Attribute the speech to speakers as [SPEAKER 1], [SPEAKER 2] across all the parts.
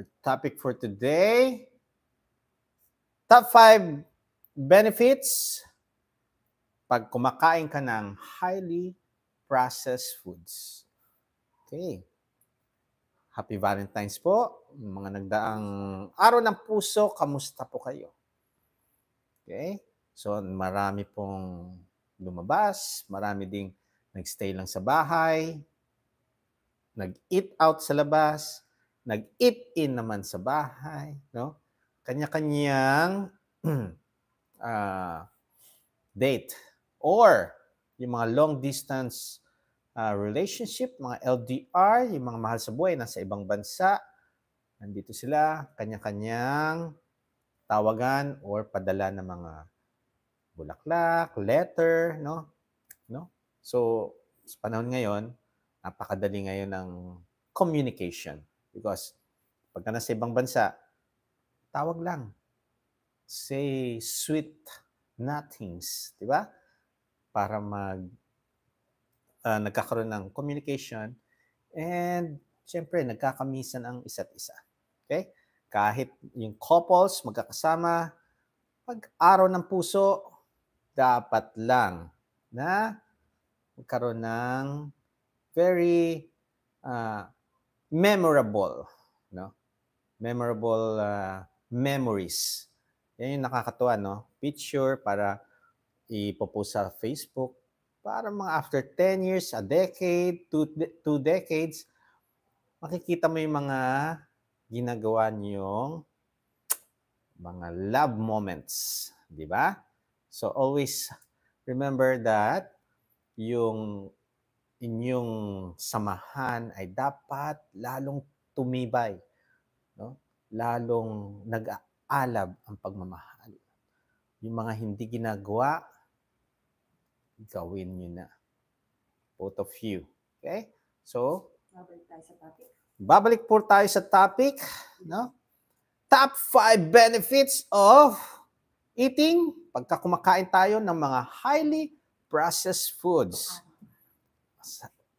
[SPEAKER 1] Our topic for today Top 5 benefits pag kumakain ka ng highly processed foods. Okay. Happy Valentine's po. Mga nagdaang araw ng puso, kamusta po kayo? Okay? So marami pong lumabas, marami ding nagstay lang sa bahay, nag-eat out sa labas, nag-eat-in naman sa bahay, no? Kanya-kanyang uh, date or yung mga long distance uh, relationship, mga LDR, yung mga mahal sa buhay nasa ibang bansa, nandito sila, kanya-kanyang tawagan or padala ng mga bulaklak, letter, no? No? So, sa panahon ngayon, napakadali ngayon ng communication. Because pagka nasa ibang bansa, tawag lang. Say sweet nothings, di ba? Para mag uh, nagkakaroon ng communication and siyempre nagkakamisan ang isa't isa. Okay? Kahit yung couples magkakasama, pag-araw ng puso, dapat lang na magkaroon ng very uh, memorable, no? Memorable uh, memories. Yan yung nakakatuwa, no? Picture para ipopost sa Facebook. Para mga after 10 years, a decade, two, two decades, makikita mo yung mga ginagawa niyong mga love moments. Di ba? So always remember that yung inyong samahan ay dapat lalong tumibay, no? lalong nag-aalab ang pagmamahal. Yung mga hindi ginagawa, gawin nyo na. Both of you. Okay? So, babalik tayo sa topic. Babalik po tayo sa topic. No? Top 5 benefits of eating pagka kumakain tayo ng mga highly processed foods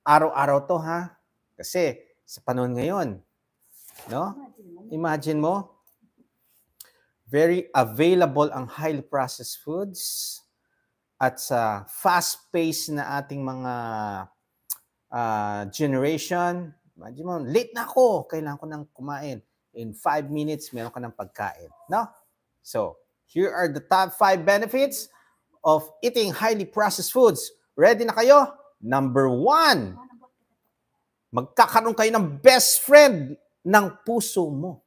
[SPEAKER 1] araw-araw to ha. Kasi sa panahon ngayon, no? Imagine mo, very available ang highly processed foods at sa fast pace na ating mga uh, generation, imagine mo, late na ako, kailangan ko nang kumain. In five minutes, meron ka ng pagkain. No? So, here are the top five benefits of eating highly processed foods. Ready na kayo? Number one, magkakaroon kayo ng best friend ng puso mo.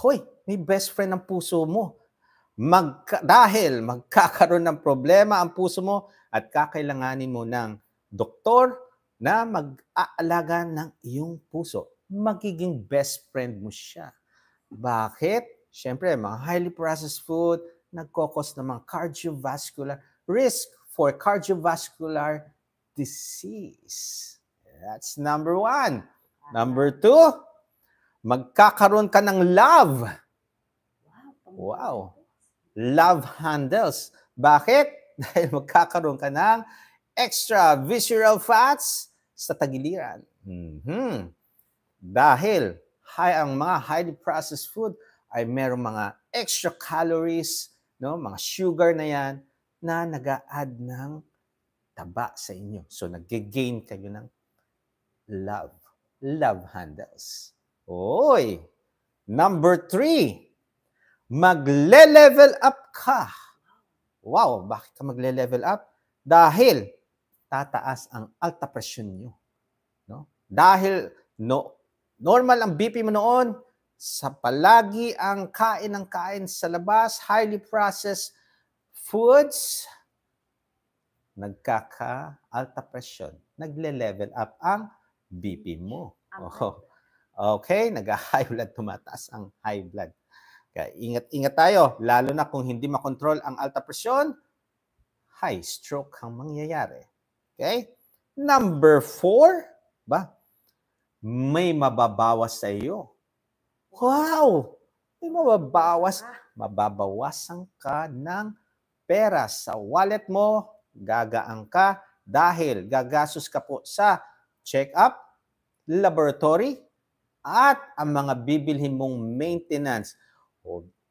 [SPEAKER 1] Hoy, may best friend ng puso mo. Magka, dahil magkakaroon ng problema ang puso mo at kakailanganin mo ng doktor na mag-aalaga ng iyong puso. Magiging best friend mo siya. Bakit? Siyempre, mga highly processed food, nagkokos ng mga cardiovascular risk for cardiovascular disease. That's number one. Number two, magkakaroon ka ng love. Wow. Love handles. Bakit? Dahil magkakaroon ka ng extra visceral fats sa tagiliran. Mm-hmm. Dahil high, ang mga highly processed food ay merong mga extra calories, no, mga sugar na yan, na nag add ng taba sa inyo. So, nag-gain kayo ng love. Love handles. Oy! Number three, magle-level up ka. Wow, bakit ka magle-level up? Dahil tataas ang alta presyon nyo. No? Dahil no, normal ang BP mo noon, sa palagi ang kain ng kain sa labas, highly processed foods, nagkaka-alta presyon, nagle-level up ang BP mo. Oh. Okay, nag-high blood, tumataas ang high blood. Kaya ingat-ingat tayo, lalo na kung hindi makontrol ang alta presyon, high stroke ang mangyayari. Okay? Number four, ba? May mababawas sa iyo. Wow! May mababawas. Ah. Mababawasan ka ng pera sa wallet mo gagaang ka dahil gagastos ka po sa check-up, laboratory, at ang mga bibilhin mong maintenance.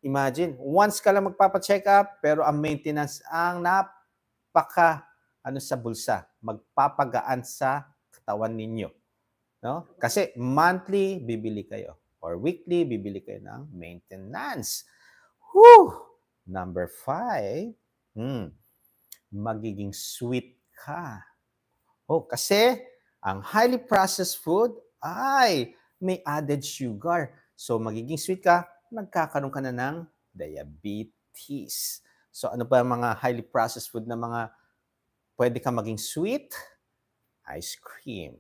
[SPEAKER 1] imagine, once ka lang magpapacheck-up, pero ang maintenance ang napaka ano sa bulsa, magpapagaan sa katawan ninyo. No? Kasi monthly, bibili kayo. Or weekly, bibili kayo ng maintenance. Whew! Number five, hmm, magiging sweet ka. Oh, kasi ang highly processed food ay may added sugar. So magiging sweet ka, nagkakaroon ka na ng diabetes. So ano ba mga highly processed food na mga pwede ka maging sweet? Ice cream,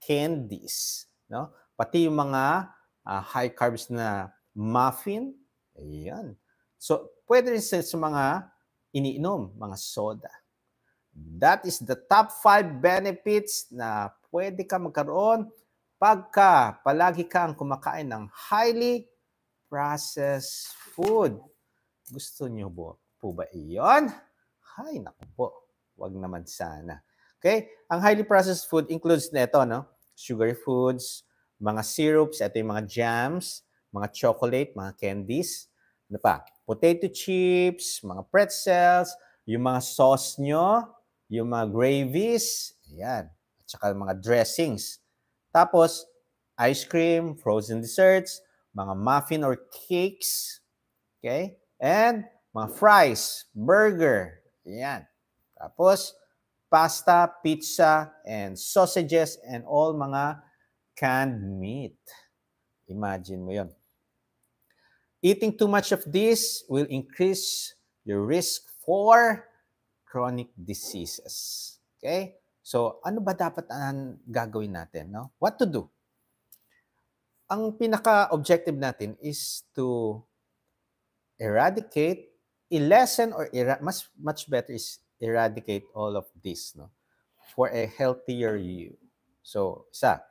[SPEAKER 1] candies, no? Pati yung mga uh, high carbs na muffin, ayan. So pwede rin sa, sa mga iniinom, mga soda. That is the top 5 benefits na pwede ka magkaroon pagka palagi kang kumakain ng highly processed food. Gusto nyo po, po ba iyon? Hay, naku po. Wag naman sana. Okay? Ang highly processed food includes neto, no? Sugary foods, mga syrups, ito yung mga jams, mga chocolate, mga candies. Ano pa? potato chips, mga pretzels, yung mga sauce nyo, yung mga gravies, ayan, at saka mga dressings. Tapos, ice cream, frozen desserts, mga muffin or cakes, okay? And mga fries, burger, ayan. Tapos, pasta, pizza, and sausages, and all mga canned meat. Imagine mo yon. Eating too much of this will increase your risk for chronic diseases. Okay? So, ano ba dapat ang gagawin natin? No? What to do? Ang pinaka-objective natin is to eradicate, lessen or era- mas, much better is eradicate all of this no? for a healthier you. So, isa,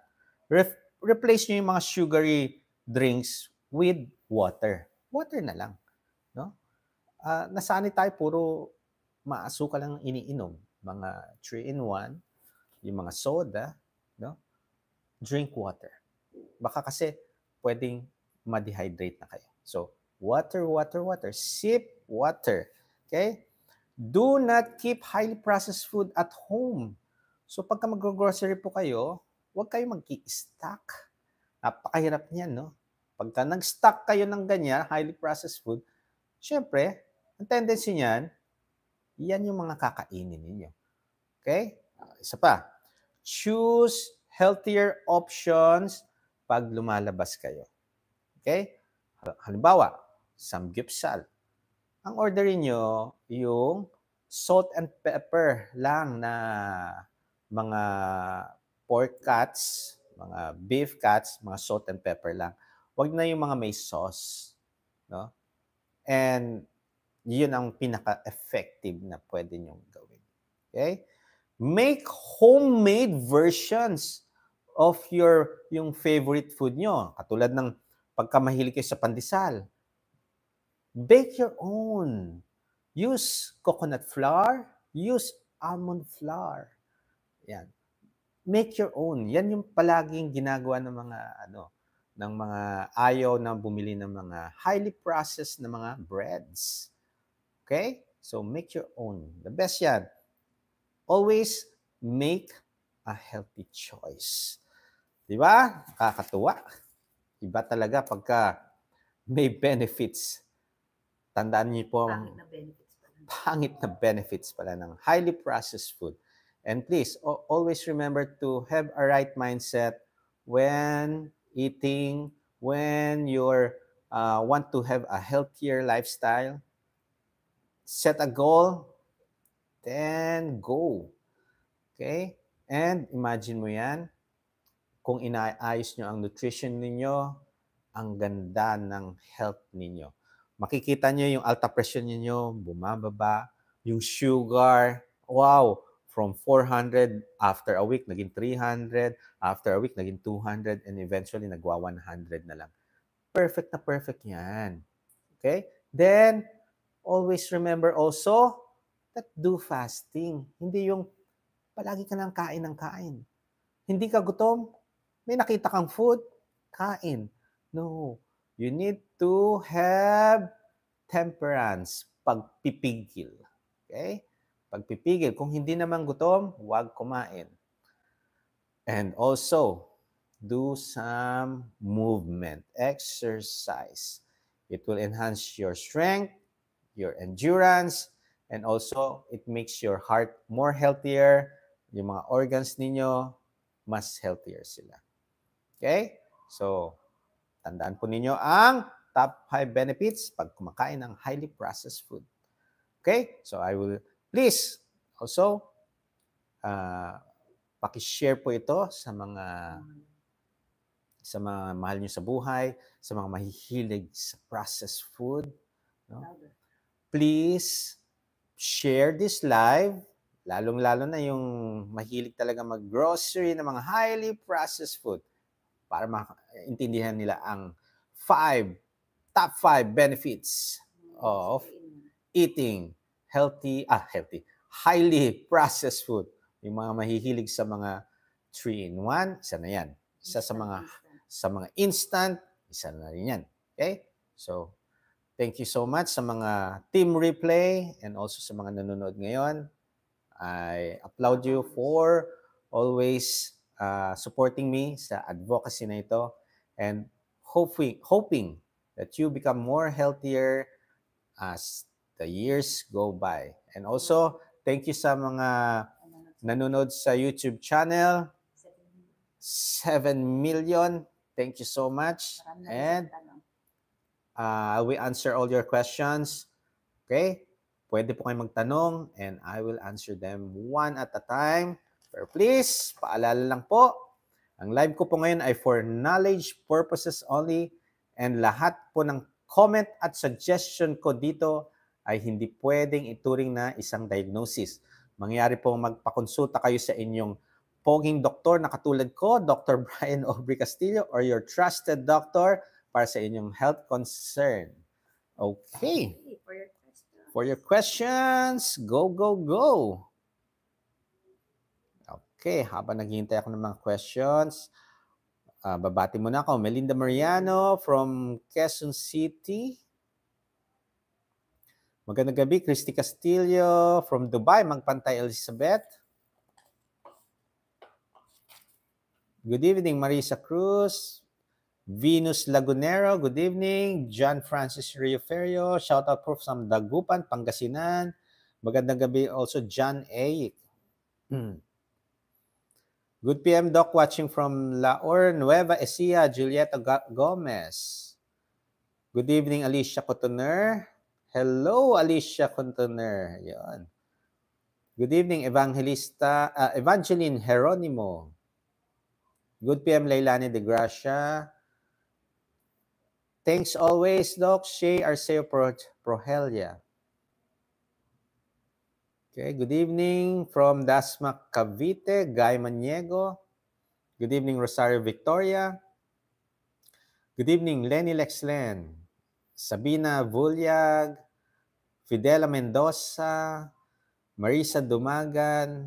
[SPEAKER 1] re- replace nyo yung mga sugary drinks with water. Water na lang. No? Uh, nasanay tayo puro maasuka lang iniinom. Mga 3-in-1, yung mga soda, no? drink water. Baka kasi pwedeng ma-dehydrate na kayo. So, water, water, water. Sip water. Okay? Do not keep highly processed food at home. So, pagka mag-grocery po kayo, huwag kayo mag stock Napakahirap niyan, no? Pagka nag-stock kayo ng ganyan, highly processed food, syempre, ang tendency niyan, yan yung mga kakainin ninyo. Okay? Isa pa. Choose healthier options pag lumalabas kayo. Okay? Halimbawa, samgyupsal. Ang orderin nyo, yung salt and pepper lang na mga pork cuts, mga beef cuts, mga salt and pepper lang wag na yung mga may sauce. No? And yun ang pinaka-effective na pwede nyong gawin. Okay? Make homemade versions of your yung favorite food nyo. Katulad ng pagkamahilig mahilig kayo sa pandesal. Bake your own. Use coconut flour. Use almond flour. Yan. Make your own. Yan yung palaging ginagawa ng mga ano, ng mga ayaw na bumili ng mga highly processed na mga breads. Okay? So make your own. The best yan. Always make a healthy choice. Di ba? Kakatuwa. Iba talaga pagka may benefits. Tandaan niyo po ang pangit na benefits pala ng highly processed food. And please, always remember to have a right mindset when eating, when you uh, want to have a healthier lifestyle, set a goal, then go. Okay? And imagine mo yan, kung inaayos nyo ang nutrition ninyo, ang ganda ng health ninyo. Makikita nyo yung alta pressure ninyo, bumababa, yung sugar, wow, from 400 after a week naging 300 after a week naging 200 and eventually nagwa 100 na lang perfect na perfect yan okay then always remember also that do fasting hindi yung palagi ka lang kain ng kain hindi ka gutom may nakita kang food kain no you need to have temperance pagpipigil okay Pagpipigil, kung hindi naman gutom, huwag kumain. And also, do some movement, exercise. It will enhance your strength, your endurance, and also it makes your heart more healthier, yung mga organs ninyo, mas healthier sila. Okay? So, tandaan po ninyo ang top 5 benefits pag kumakain ng highly processed food. Okay? So, I will Please, also, uh, pakishare po ito sa mga sa mga mahal niyo sa buhay, sa mga mahihilig sa processed food. No? Please, share this live, lalong-lalo na yung mahilig talaga mag-grocery ng mga highly processed food para maintindihan nila ang five, top five benefits mm-hmm. of eating healthy, ah, healthy, highly processed food. Yung mga mahihilig sa mga 3-in-1, isa na yan. Isa sa mga sa mga instant, isa na rin yan. Okay? So, thank you so much sa mga team replay and also sa mga nanonood ngayon. I applaud you for always uh, supporting me sa advocacy na ito and hoping, hoping that you become more healthier as the years go by. And also, mm-hmm. thank you sa mga nanonood sa YouTube channel. 7 million. Thank you so much. And uh, we answer all your questions. Okay? Pwede po kayong magtanong and I will answer them one at a time. Pero please, paalala lang po, ang live ko po ngayon ay for knowledge purposes only and lahat po ng comment at suggestion ko dito ay hindi pwedeng ituring na isang diagnosis. Mangyari pong magpakonsulta kayo sa inyong poging doktor na katulad ko, Dr. Brian Aubrey Castillo, or your trusted doctor para sa inyong health concern. Okay. For your questions, For your questions go, go, go. Okay, habang naghihintay ako ng mga questions, uh, babati muna ako. Melinda Mariano from Quezon City. Magandang gabi, Christy Castillo from Dubai, Magpantay Elizabeth. Good evening, Marisa Cruz. Venus Lagunero, good evening. John Francis Rioferio, shout out po from Dagupan, Pangasinan. Magandang gabi also, John A. Hmm. Good PM, Doc, watching from La Or, Nueva Ecija, Julieta Gomez. Good evening, Alicia Cotoner. Hello, Alicia Contener. Yan. Good evening, Evangelista, uh, Evangeline Heronimo. Good PM, Leilani de Gracia. Thanks always, Doc. Shay Arceo Pro Prohelia. Okay, good evening from Dasma Cavite, Guy Maniego. Good evening, Rosario Victoria. Good evening, Lenny Lexland. Sabina Vulyag, Fidela Mendoza, Marisa Dumagan.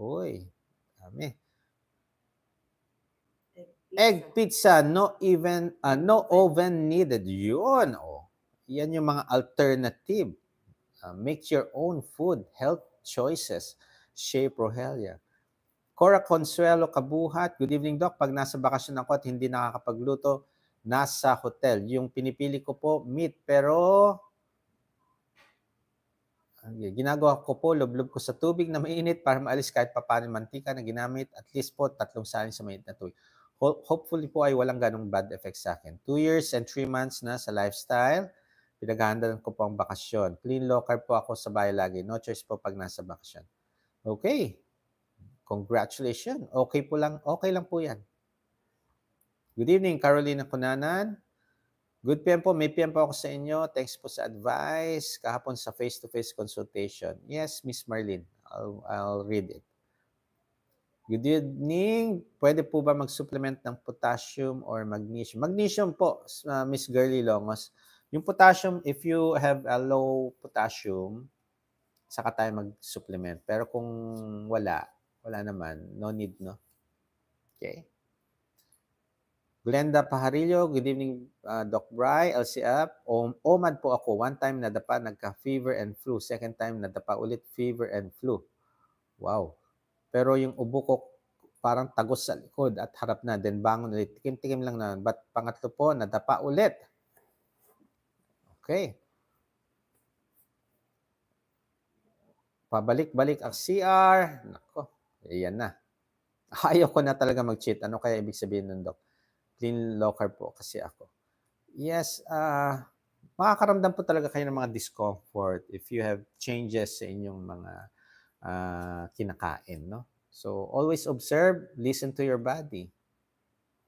[SPEAKER 1] Uy, dami. Egg pizza, no even uh, no oven needed. Yun, oh. Yan yung mga alternative. Uh, make your own food, health choices. Shea Prohelia. Cora Consuelo Kabuhat, good evening Doc. Pag nasa bakasyon ako at hindi nakakapagluto, nasa hotel. Yung pinipili ko po, meat, pero ginagawa ko po, lublob ko sa tubig na mainit para maalis kahit papano mantika na ginamit, at least po tatlong saling sa mainit na tubig. Ho- hopefully po ay walang ganong bad effects sa akin. Two years and three months na sa lifestyle, pinaghahandaan ko po ang bakasyon. Clean locker po ako sa bahay lagi. No choice po pag nasa bakasyon. Okay. Congratulations. Okay po lang. Okay lang po yan. Good evening, Carolina Cunanan. Good PM po. May PM po ako sa inyo. Thanks po sa advice. Kahapon sa face-to-face -face consultation. Yes, Miss Marlene. I'll, I'll read it. Good evening. Pwede po ba mag-supplement ng potassium or magnesium? Magnesium po, uh, Miss Girly Longos. Yung potassium, if you have a low potassium, saka tayo mag-supplement. Pero kung wala, wala naman. No need, no? Okay. Glenda Pajarillo, good evening, uh, Doc Bry, LCF. Um, OMAD po ako. One time nadapa, nagka-fever and flu. Second time nadapa ulit, fever and flu. Wow. Pero yung ubo ko parang tagos sa likod at harap na. din bangon ulit. Tikim-tikim lang naman. But pangatlo po, nadapa ulit. Okay. Pabalik-balik ang CR. Nako, iyan na. Ayoko na talaga mag-cheat. Ano kaya ibig sabihin nun, Doc? clean locker po kasi ako. Yes, uh, makakaramdam po talaga kayo ng mga discomfort if you have changes sa inyong mga uh, kinakain. No? So, always observe, listen to your body,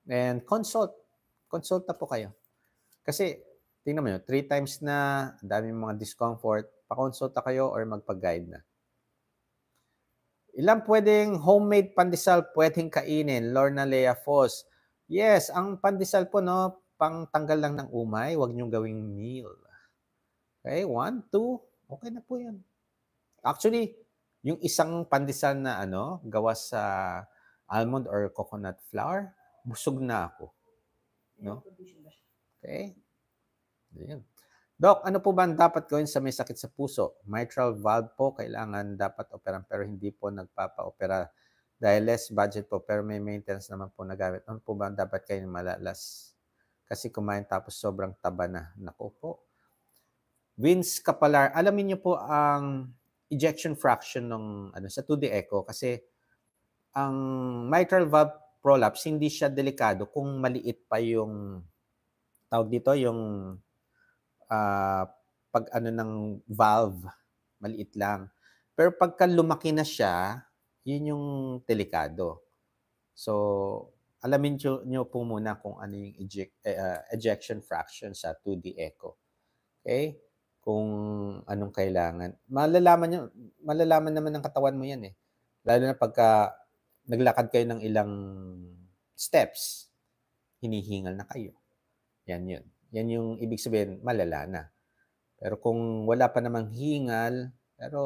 [SPEAKER 1] and consult. Consult na po kayo. Kasi, tingnan mo yun, three times na, dami mga discomfort, pakonsulta kayo or magpag-guide na. Ilang pwedeng homemade pandesal pwedeng kainin, Lorna Lea Foss. Yes, ang pandesal po, no, pang tanggal lang ng umay, huwag niyong gawing meal. Okay, one, two, okay na po yan. Actually, yung isang pandesal na ano, gawa sa almond or coconut flour, busog na ako. No? Okay? Ayan. Doc, ano po ba ang dapat gawin sa may sakit sa puso? Mitral valve po, kailangan dapat operan pero hindi po nagpapa-opera dahil less budget po, pero may maintenance naman po na gamit. Ano po ba dapat kayo malalas? Kasi kumain tapos sobrang taba na. Naku po. Wins Capalar, alamin niyo po ang ejection fraction ng ano sa 2D echo kasi ang mitral valve prolapse hindi siya delikado kung maliit pa yung tawag dito yung uh, ah, pag ano ng valve maliit lang pero pagka lumaki na siya yun yung delikado. So, alamin nyo po muna kung ano yung eject, uh, eh, ah, ejection fraction sa 2D echo. Okay? Kung anong kailangan. Malalaman, nyo, malalaman naman ng katawan mo yan eh. Lalo na pagka naglakad kayo ng ilang steps, hinihingal na kayo. Yan yun. Yan yung ibig sabihin, malala na. Pero kung wala pa namang hingal, pero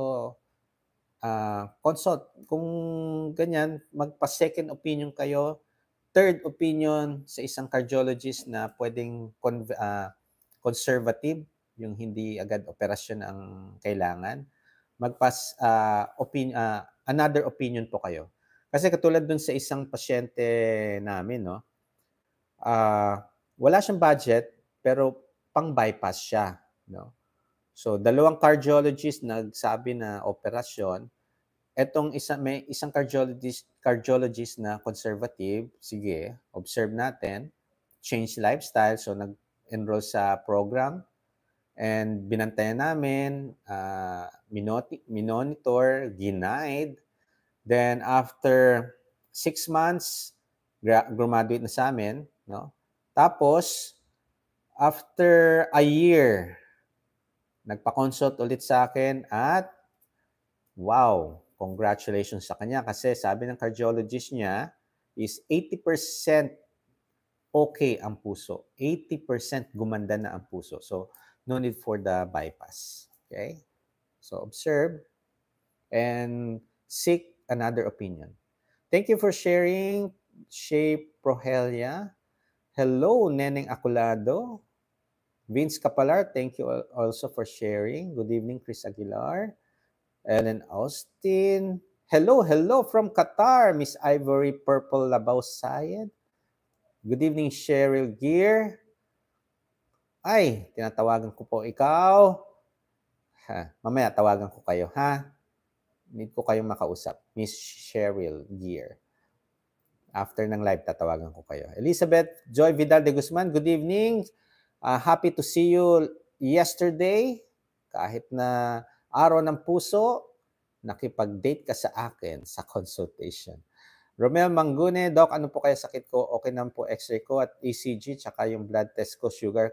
[SPEAKER 1] uh, consult. Kung ganyan, magpa-second opinion kayo, third opinion sa isang cardiologist na pwedeng con- uh, ah, conservative, yung hindi agad operasyon ang kailangan. Magpas uh, ah, opinion uh, another opinion po kayo. Kasi katulad dun sa isang pasyente namin, no. Uh, wala siyang budget pero pang bypass siya, no. So, dalawang cardiologist nagsabi na operasyon. Etong isa, may isang cardiologist, cardiologist na conservative, sige, observe natin, change lifestyle, so nag-enroll sa program, and binantayan namin, uh, minoti- minonitor, ginaid. Then after six months, graduate na sa amin. No? Tapos, after a year, nagpa-consult ulit sa akin at wow, congratulations sa kanya kasi sabi ng cardiologist niya is 80% okay ang puso. 80% gumanda na ang puso. So, no need for the bypass. Okay? So, observe and seek another opinion. Thank you for sharing, Shay Prohelia. Hello, Neneng Aculado. Vince Capalar, thank you also for sharing. Good evening, Chris Aguilar. And then Austin. Hello, hello from Qatar, Miss Ivory Purple Labaw Sayed. Good evening, Cheryl Gear. Ay, tinatawagan ko po ikaw. Ha, mamaya tawagan ko kayo, ha? Need ko kayong makausap. Miss Cheryl Gear. After ng live, tatawagan ko kayo. Elizabeth Joy Vidal de Guzman, good evening. Good evening. Uh, happy to see you yesterday. Kahit na araw ng puso, nakipag-date ka sa akin sa consultation. Romel Mangune, Doc, ano po kaya sakit ko? Okay naman po x-ray ko at ECG, tsaka yung blood test ko, sugar,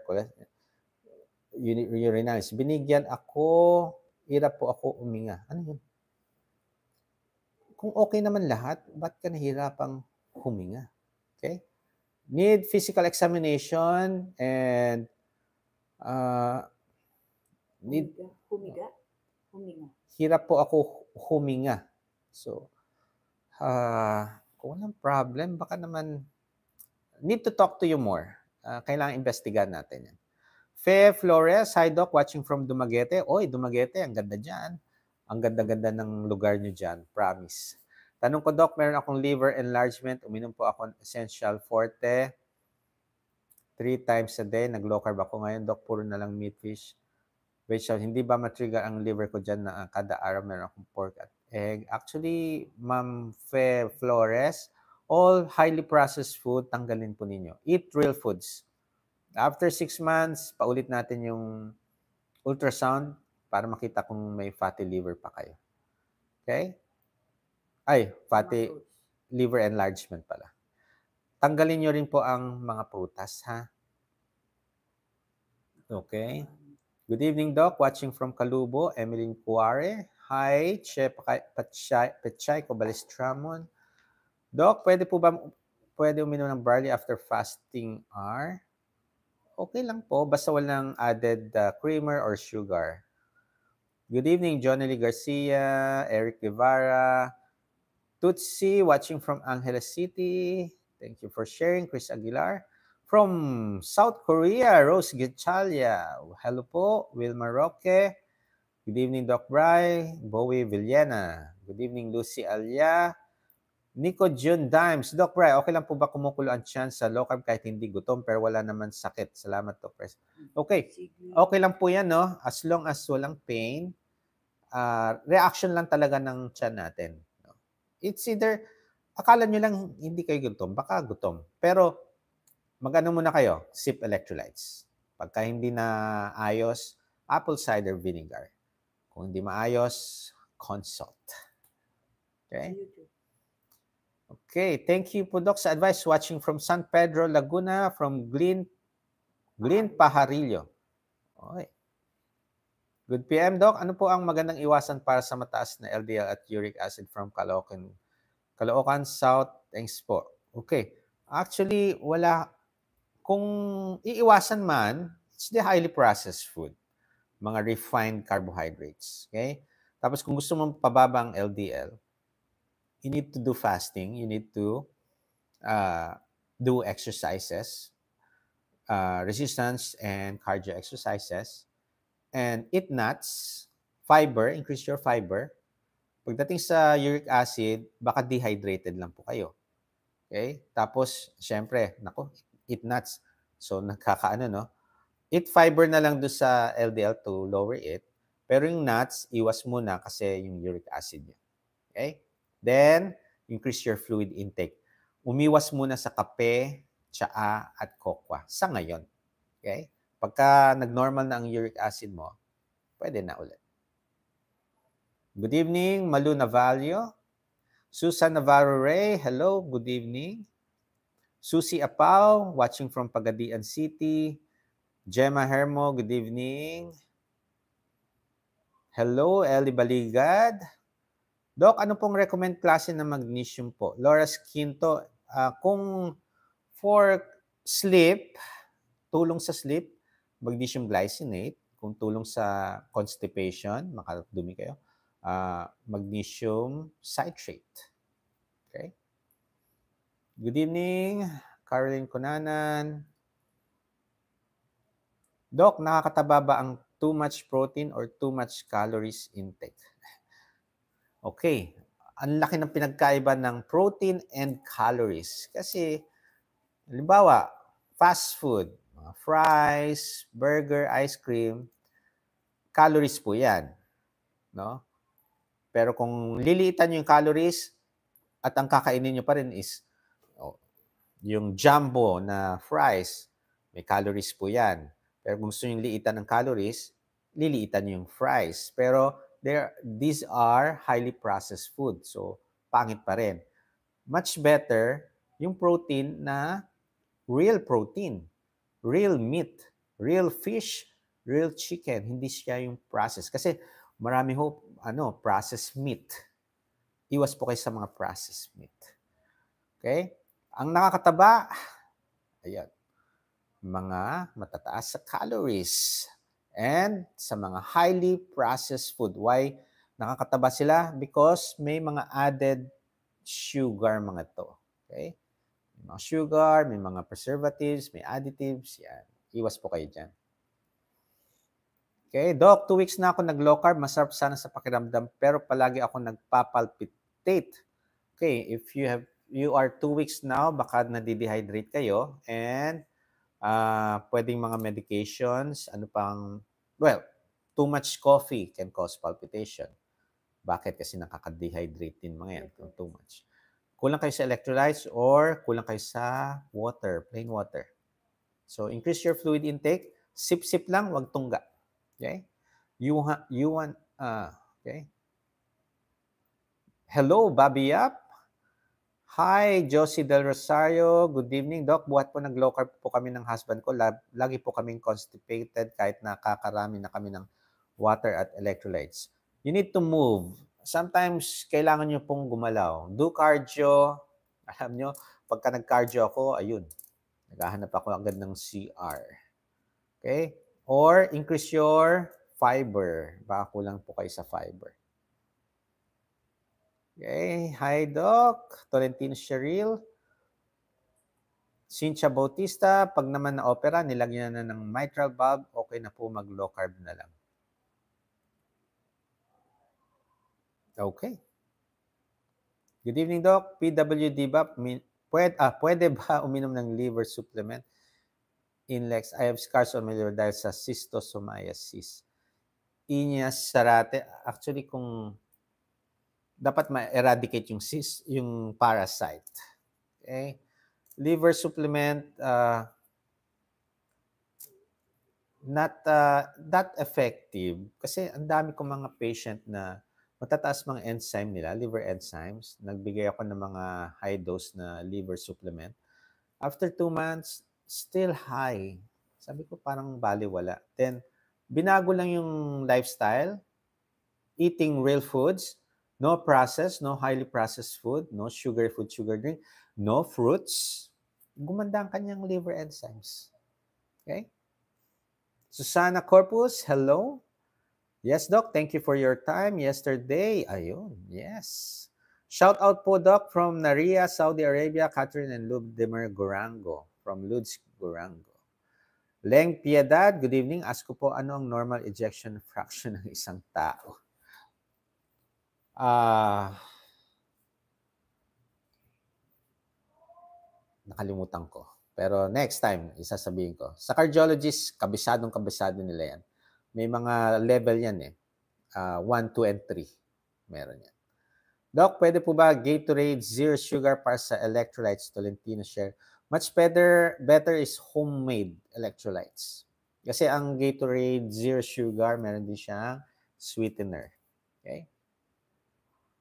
[SPEAKER 1] urinalis. Binigyan ako, hirap po ako uminga. Ano yun? Kung okay naman lahat, ba't ka nahirapang huminga? Okay? need physical examination and uh, need humiga huminga hirap po ako huminga so uh, kung walang problem baka naman need to talk to you more uh, kailangan investigan natin yan Fe Flores, hi Doc, watching from Dumaguete. Oy, Dumaguete, ang ganda dyan. Ang ganda-ganda ng lugar nyo dyan, promise. Tanong ko, Doc, meron akong liver enlargement. Uminom po ako ng essential forte. Three times a day. Nag-low carb ako ngayon, Doc. Puro na lang meat, fish, vegetable. Uh, hindi ba matrigger ang liver ko dyan na uh, kada araw meron akong pork at egg? Actually, Ma'am Fe Flores, all highly processed food, tanggalin po ninyo. Eat real foods. After six months, paulit natin yung ultrasound para makita kung may fatty liver pa kayo. Okay? Ay, fatty, liver enlargement pala. Tanggalin nyo rin po ang mga prutas, ha? Okay. Good evening, Doc. Watching from Kalubo, Emeline Cuare. Hi, Chef Pachay, Pachay Cobalistramon. Doc, pwede po ba pwede uminom ng barley after fasting hour? Okay lang po, basta walang added uh, creamer or sugar. Good evening, Johnny Garcia, Eric Guevara, Tutsi watching from Angeles City. Thank you for sharing, Chris Aguilar. From South Korea, Rose Gichalia. Hello po, Wilma Roque. Good evening, Doc Bry. Bowie Villena. Good evening, Lucy Alia. Nico June Dimes. Doc Bry, okay lang po ba kumukulo ang chance sa low carb kahit hindi gutom pero wala naman sakit? Salamat, Doc Bry. Okay. Okay lang po yan, no? As long as walang pain, uh, reaction lang talaga ng chan natin. It's either, akala nyo lang hindi kayo gutom, baka gutom. Pero magano muna kayo, sip electrolytes. Pagka hindi na ayos, apple cider vinegar. Kung hindi maayos, consult. Okay? Okay, thank you po Doc sa advice watching from San Pedro, Laguna, from Glyn, Glyn Pajarillo. Okay. Good PM, Doc. Ano po ang magandang iwasan para sa mataas na LDL at uric acid from Caloocan, Caloocan South? Thanks po. Okay. Actually, wala. Kung iiwasan man, it's the highly processed food. Mga refined carbohydrates. Okay? Tapos kung gusto mong pababa ang LDL, you need to do fasting. You need to uh, do exercises, uh, resistance and cardio exercises and eat nuts, fiber, increase your fiber. Pagdating sa uric acid, baka dehydrated lang po kayo. Okay? Tapos, syempre, nako, eat nuts. So, nagkakaano, no? Eat fiber na lang do sa LDL to lower it. Pero yung nuts, iwas muna kasi yung uric acid niya. Okay? Then, increase your fluid intake. Umiwas muna sa kape, tsaa, at kokwa sa ngayon. Okay? Pagka nag-normal na ang uric acid mo, pwede na ulit. Good evening, Malu Navalio. Susan Navarro Ray, hello, good evening. Susie Apao, watching from Pagadian City. Gemma Hermo, good evening. Hello, Ellie Baligad. Doc, ano pong recommend klase ng magnesium po? Laura Skinto, uh, kung for sleep, tulong sa sleep, magnesium glycinate, kung tulong sa constipation, makadumi kayo, uh, magnesium citrate. Okay? Good evening, Caroline Cunanan. Doc, nakakataba ba ang too much protein or too much calories intake? Okay. Ang laki ng pinagkaiba ng protein and calories. Kasi, halimbawa, fast food, mga fries, burger, ice cream, calories po 'yan, no? Pero kung liliitan niyo yung calories at ang kakainin niyo pa rin is oh, yung jumbo na fries, may calories po 'yan. Pero kung gusto niyo liitan ng calories, liliitan niyo yung fries. Pero there these are highly processed food. So pangit pa rin. Much better yung protein na real protein real meat, real fish, real chicken. Hindi siya yung process. Kasi marami ho, ano, processed meat. Iwas po kayo sa mga processed meat. Okay? Ang nakakataba, ayan, mga matataas sa calories and sa mga highly processed food. Why nakakataba sila? Because may mga added sugar mga to. Okay? mga sugar, may mga preservatives, may additives. Yan. Iwas po kayo dyan. Okay, Doc, two weeks na ako nag-low carb. Masarap sana sa pakiramdam pero palagi ako nagpapalpitate. Okay, if you have you are two weeks now, baka nadidehydrate kayo and uh, pwedeng mga medications, ano pang, well, too much coffee can cause palpitation. Bakit? Kasi nakaka-dehydrate din mga yan kung too much. Kulang kayo sa electrolytes or kulang kayo sa water, plain water. So increase your fluid intake. Sip-sip lang, wag tungga. Okay? You, ha- you want, uh, okay? Hello, Bobby Yap. Hi, Josie Del Rosario. Good evening, Doc. Buhat po nag-low carb po kami ng husband ko. Lagi po kaming constipated kahit nakakarami na kami ng water at electrolytes. You need to move sometimes kailangan nyo pong gumalaw. Do cardio. Alam nyo, pagka nag-cardio ako, ayun. Naghahanap ako agad ng CR. Okay? Or increase your fiber. Baka kulang po kayo sa fiber. Okay. Hi, Doc. Tolentino Cheryl. Cynthia Bautista, pag naman na opera, nilagyan na ng mitral valve, okay na po mag-low carb na lang. Okay. Good evening, Doc. PWD ba? Pwede, ah, pwede ba uminom ng liver supplement? Inlex, I have scars on my liver dahil sa cystosomiasis. Inyas Sarate, actually kung dapat ma-eradicate yung cyst, yung parasite. Okay? Liver supplement, uh, not uh, that effective kasi ang dami kong mga patient na matataas mga enzyme nila, liver enzymes. Nagbigay ako ng mga high dose na liver supplement. After two months, still high. Sabi ko parang baliwala. Then, binago lang yung lifestyle, eating real foods, no processed, no highly processed food, no sugar food, sugar drink, no fruits. Gumanda ang kanyang liver enzymes. Okay? Susana Corpus, hello. Yes, Doc. Thank you for your time yesterday. Ayun, yes. Shout out po, Doc, from Naria, Saudi Arabia, Catherine and Lub Gurango, from Lutz Gurango. Leng Piedad, good evening. Ask ko po ano ang normal ejection fraction ng isang tao. Ah... Uh, nakalimutan ko. Pero next time, isasabihin ko. Sa cardiologist, kabisadong kabisado nila yan. May mga level yan eh. Uh, 1, 2, and 3. Meron yan. Doc, pwede po ba Gatorade Zero Sugar para sa electrolytes? Tolentino share. Much better, better is homemade electrolytes. Kasi ang Gatorade Zero Sugar, meron din siyang sweetener. Okay?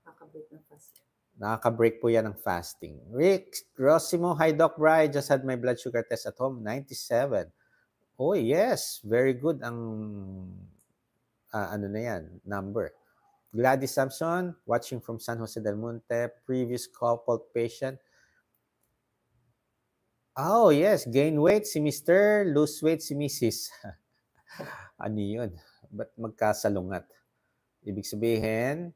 [SPEAKER 1] Nakaka-break ng fasting. Nakaka-break po yan ng fasting. Rick Rosimo, hi Doc Bry, just had my blood sugar test at home, 97. Oh, yes. Very good ang uh, ano na yan, number. Gladys Samson, watching from San Jose del Monte, previous couple patient. Oh, yes. Gain weight si Mr. Lose weight si Mrs. ano yun? Ba't magkasalungat? Ibig sabihin,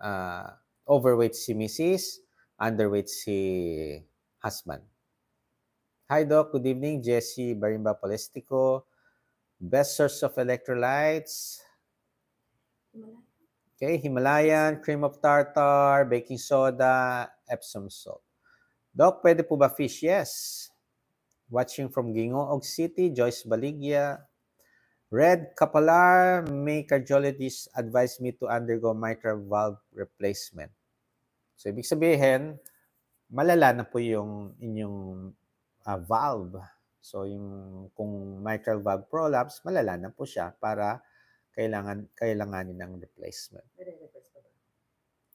[SPEAKER 1] uh, overweight si Mrs., underweight si husband. Hi, Doc. Good evening. Jesse Barimba Polistico. Best source of electrolytes. Okay, Himalayan, cream of tartar, baking soda, Epsom salt. Doc, pwede po ba fish? Yes. Watching from Gingoog City, Joyce Baligya. Red Kapalar, may cardiologist advise me to undergo mitral valve replacement. So, ibig sabihin, malala na po yung inyong uh, valve. So yung kung mitral valve prolapse, malala na po siya para kailangan kailanganin ng replacement.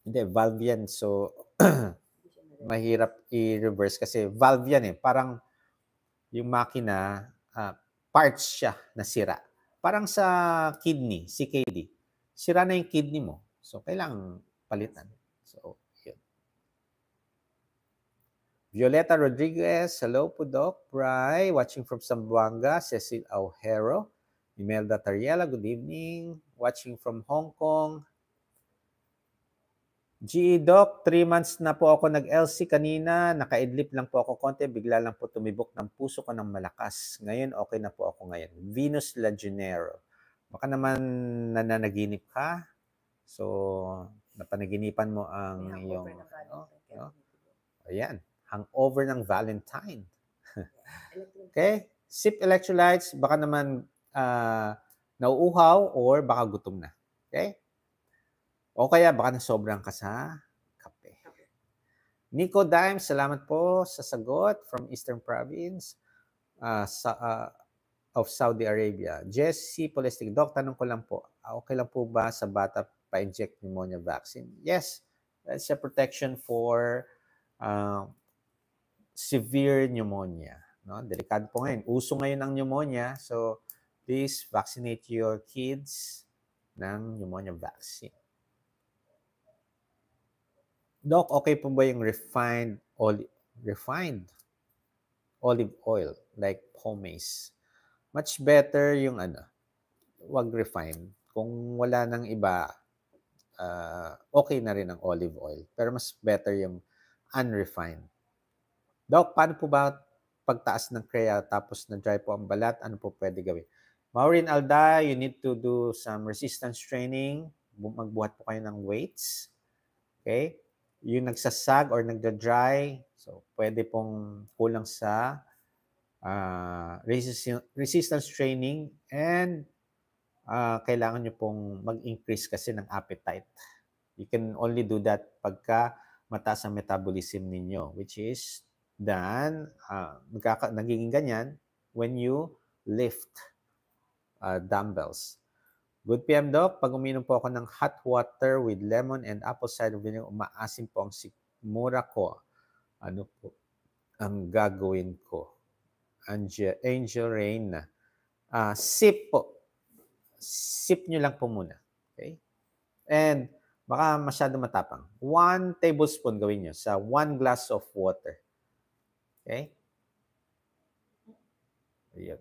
[SPEAKER 1] Hindi, valve yan. So, mahirap i-reverse kasi valve yan eh. Parang yung makina, uh, parts siya nasira. Parang sa kidney, CKD. Sira na yung kidney mo. So, kailangan palitan. So, Violeta Rodriguez, hello po Doc. Bry, watching from Sambuanga. Cecil Aujero. Imelda Tariela, good evening. Watching from Hong Kong. GE Doc, 3 months na po ako nag-LC kanina. Nakaidlip lang po ako konti. Bigla lang po tumibok ng puso ko ng malakas. Ngayon, okay na po ako ngayon. Venus Lagunero. Baka naman nananaginip ka. So, napanaginipan mo ang iyong... Ano, no? No? hangover ng Valentine. okay? Sip electrolytes, baka naman uh, nauuhaw or baka gutom na. Okay? O kaya baka na sobrang ka sa kape. Nico Dime, salamat po sa sagot from Eastern Province uh, sa, uh, of Saudi Arabia. Jess Polistic. Doc, tanong ko lang po, okay lang po ba sa bata pa-inject pneumonia vaccine? Yes, that's a protection for uh, severe pneumonia. No? Delikado po ngayon. Uso ngayon ang pneumonia. So, please vaccinate your kids ng pneumonia vaccine. Doc, okay po ba yung refined olive, refined olive oil like pomace? Much better yung ano, wag refined. Kung wala nang iba, uh, okay na rin ang olive oil. Pero mas better yung unrefined. Doc, paano po ba pagtaas ng krea tapos na-dry po ang balat? Ano po pwede gawin? Maureen Alda, you need to do some resistance training. Magbuhat po kayo ng weights. Okay? Yung nagsasag or nagda-dry, so pwede pong kulang sa uh, resistance training and uh, kailangan nyo pong mag-increase kasi ng appetite. You can only do that pagka mataas ang metabolism ninyo, which is Then, uh, ah, nagkaka- nagiging ganyan when you lift uh, dumbbells. Good PM Doc, pag uminom po ako ng hot water with lemon and apple cider vinegar, umaasim po ang sikmura ko. Ano po ang gagawin ko? Angel, Angel Rain. Uh, sip po. Sip nyo lang po muna. Okay? And baka masyado matapang. One tablespoon gawin nyo sa one glass of water. Okay? Yep.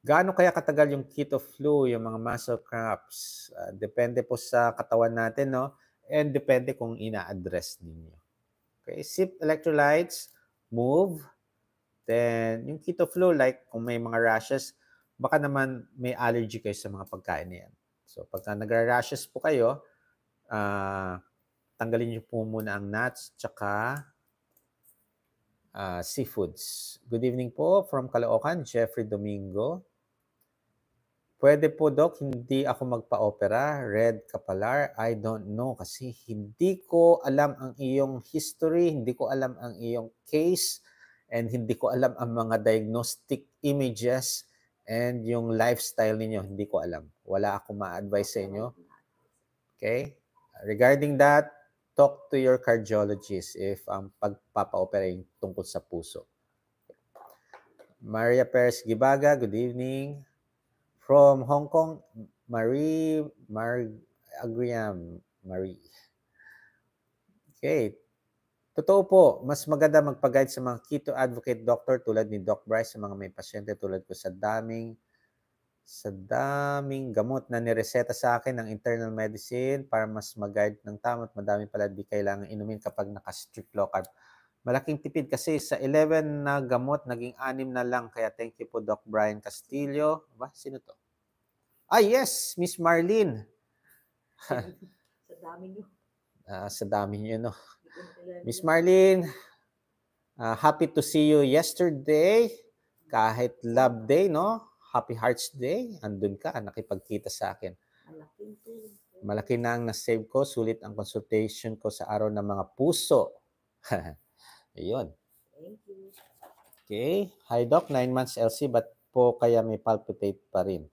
[SPEAKER 1] Gaano kaya katagal yung keto flu, yung mga muscle cramps? Uh, depende po sa katawan natin, no? And depende kung ina-address ninyo. Okay, sip electrolytes, move. Then, yung keto flu, like kung may mga rashes, baka naman may allergy kayo sa mga pagkain na yan. So, pagka nagra-rashes po kayo, uh, tanggalin nyo po muna ang nuts, tsaka uh, seafoods. Good evening po from Caloocan, Jeffrey Domingo. Pwede po, Doc, hindi ako magpa-opera. Red Kapalar, I don't know kasi hindi ko alam ang iyong history, hindi ko alam ang iyong case, and hindi ko alam ang mga diagnostic images and yung lifestyle ninyo, hindi ko alam. Wala ako ma-advise sa inyo. Okay? Regarding that, talk to your cardiologist if ang um, pagpapa-opera tungkol sa puso. Maria Perez Gibaga, good evening. From Hong Kong, Marie Mar Agriam, Marie. Okay. Totoo po, mas maganda magpag-guide sa mga keto advocate doctor tulad ni Doc Bryce sa mga may pasyente tulad ko sa daming sa daming gamot na nireseta sa akin ng internal medicine para mas mag-guide ng tama at madami pala di kailangan inumin kapag naka-strict low carb. Malaking tipid kasi sa 11 na gamot, naging 6 na lang. Kaya thank you po Doc Brian Castillo. Ba, sino to? Ah, yes! Miss Marlene. sa dami nyo. Uh, sa dami nyo, no? Miss Marlene, uh, happy to see you yesterday. Kahit love day, no? Happy Hearts Day, andun ka, nakipagkita sa akin. Malaki na ang nasave ko, sulit ang consultation ko sa araw ng mga puso. Ayun. Okay. Hi Doc, 9 months LC, but po kaya may palpitate pa rin?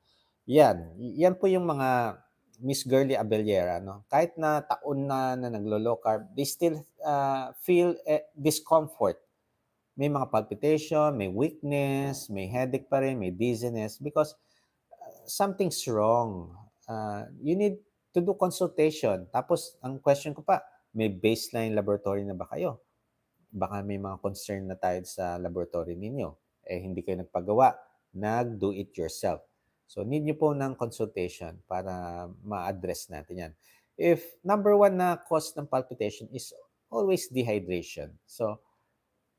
[SPEAKER 1] Yan. Yan po yung mga Miss Girlie Abellera. No? Kahit na taon na na naglo-low carb, they still uh, feel uh, discomfort may mga palpitation, may weakness, may headache pa rin, may dizziness because uh, something's wrong. Uh, you need to do consultation. Tapos, ang question ko pa, may baseline laboratory na ba kayo? Baka may mga concern na tayo sa laboratory ninyo. Eh, hindi kayo nagpagawa. Nag-do it yourself. So, need nyo po ng consultation para ma-address natin yan. If number one na cause ng palpitation is always dehydration. So,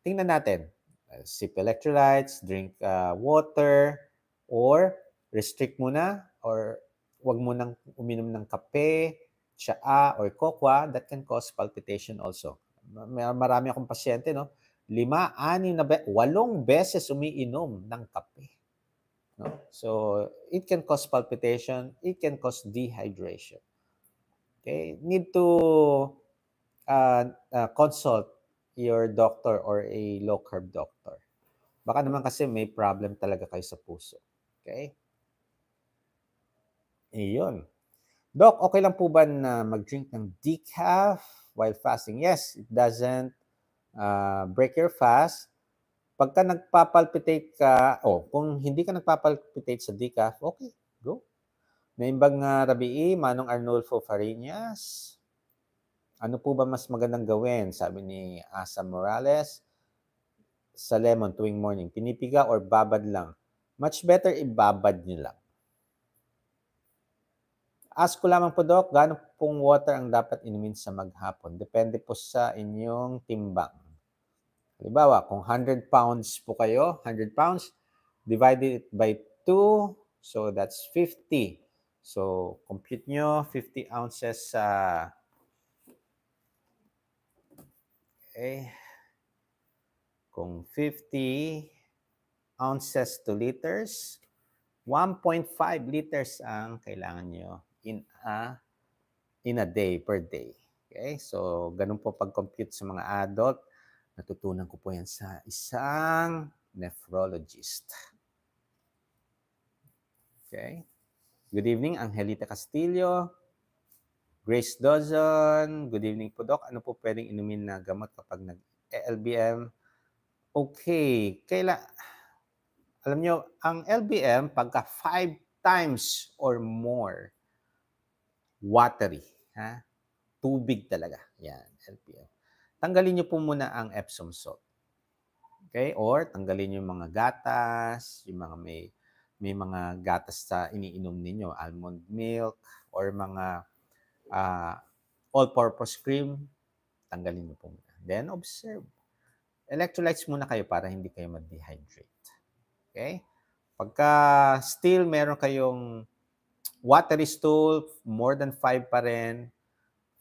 [SPEAKER 1] tingnan natin. Uh, sip electrolytes, drink uh, water, or restrict muna or wag mo nang uminom ng kape, tsaa, or kokwa, that can cause palpitation also. Marami akong pasyente, no? Lima, anim na, be- walong beses umiinom ng kape. No? So, it can cause palpitation, it can cause dehydration. Okay, need to uh, uh, consult your doctor or a low carb doctor. Baka naman kasi may problem talaga kayo sa puso. Okay? Iyon. Doc, okay lang po ba na mag-drink ng decaf while fasting? Yes, it doesn't uh, break your fast. Pagka nagpapalpitate ka, o oh, kung hindi ka nagpapalpitate sa decaf, okay, go. Naimbag nga ah, Rabii, Manong Arnulfo Farinas, ano po ba mas magandang gawin? Sabi ni Asa Morales. Sa lemon tuwing morning, pinipiga or babad lang? Much better ibabad nyo lang. Ask ko lamang po, Doc, gano'n pong water ang dapat inumin sa maghapon? Depende po sa inyong timbang. Halimbawa, kung 100 pounds po kayo, 100 pounds, divided by 2, so that's 50. So, compute nyo 50 ounces sa uh, Okay. Eh, kung 50 ounces to liters, 1.5 liters ang kailangan nyo in a, in a day per day. Okay? So, ganun po pag-compute sa mga adult. Natutunan ko po yan sa isang nephrologist. Okay? Good evening, Angelita Castillo. Grace Dozon, good evening po Doc. Ano po pwedeng inumin na gamot kapag nag-LBM? Okay, kaila... Alam nyo, ang LBM, pagka five times or more, watery. Ha? Tubig talaga. Yan, LBM. Tanggalin nyo po muna ang Epsom salt. Okay? Or tanggalin yung mga gatas, yung mga may may mga gatas sa iniinom ninyo, almond milk or mga uh, ah, all-purpose cream, tanggalin mo po muna. Then observe. Electrolytes muna kayo para hindi kayo ma-dehydrate. Okay? Pagka still meron kayong watery stool, more than 5 pa rin,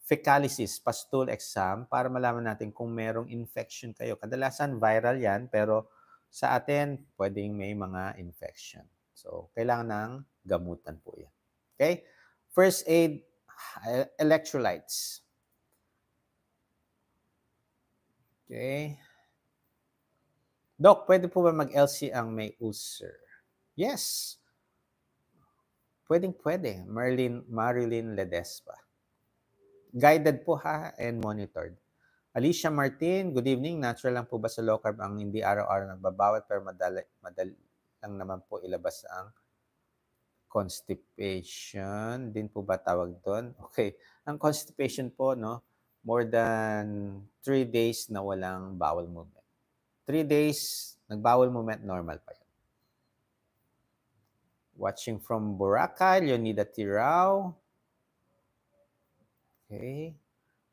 [SPEAKER 1] fecalysis, stool exam, para malaman natin kung merong infection kayo. Kadalasan viral yan, pero sa atin, pwedeng may mga infection. So, kailangan ng gamutan po yan. Okay? First aid, electrolytes. Okay. Doc, pwede po ba mag-LC ang may ulcer? Yes. Pwedeng pwede. Marilyn, Marilyn Ledespa. Guided po ha and monitored. Alicia Martin, good evening. Natural lang po ba sa low carb ang hindi araw-araw nagbabawat pero madali, madali lang naman po ilabas ang constipation din po ba tawag doon? Okay. Ang constipation po, no, more than 3 days na walang bowel movement. 3 days, nag-bowel movement, normal pa yun. Watching from Boracay, Leonida Tirao. Okay.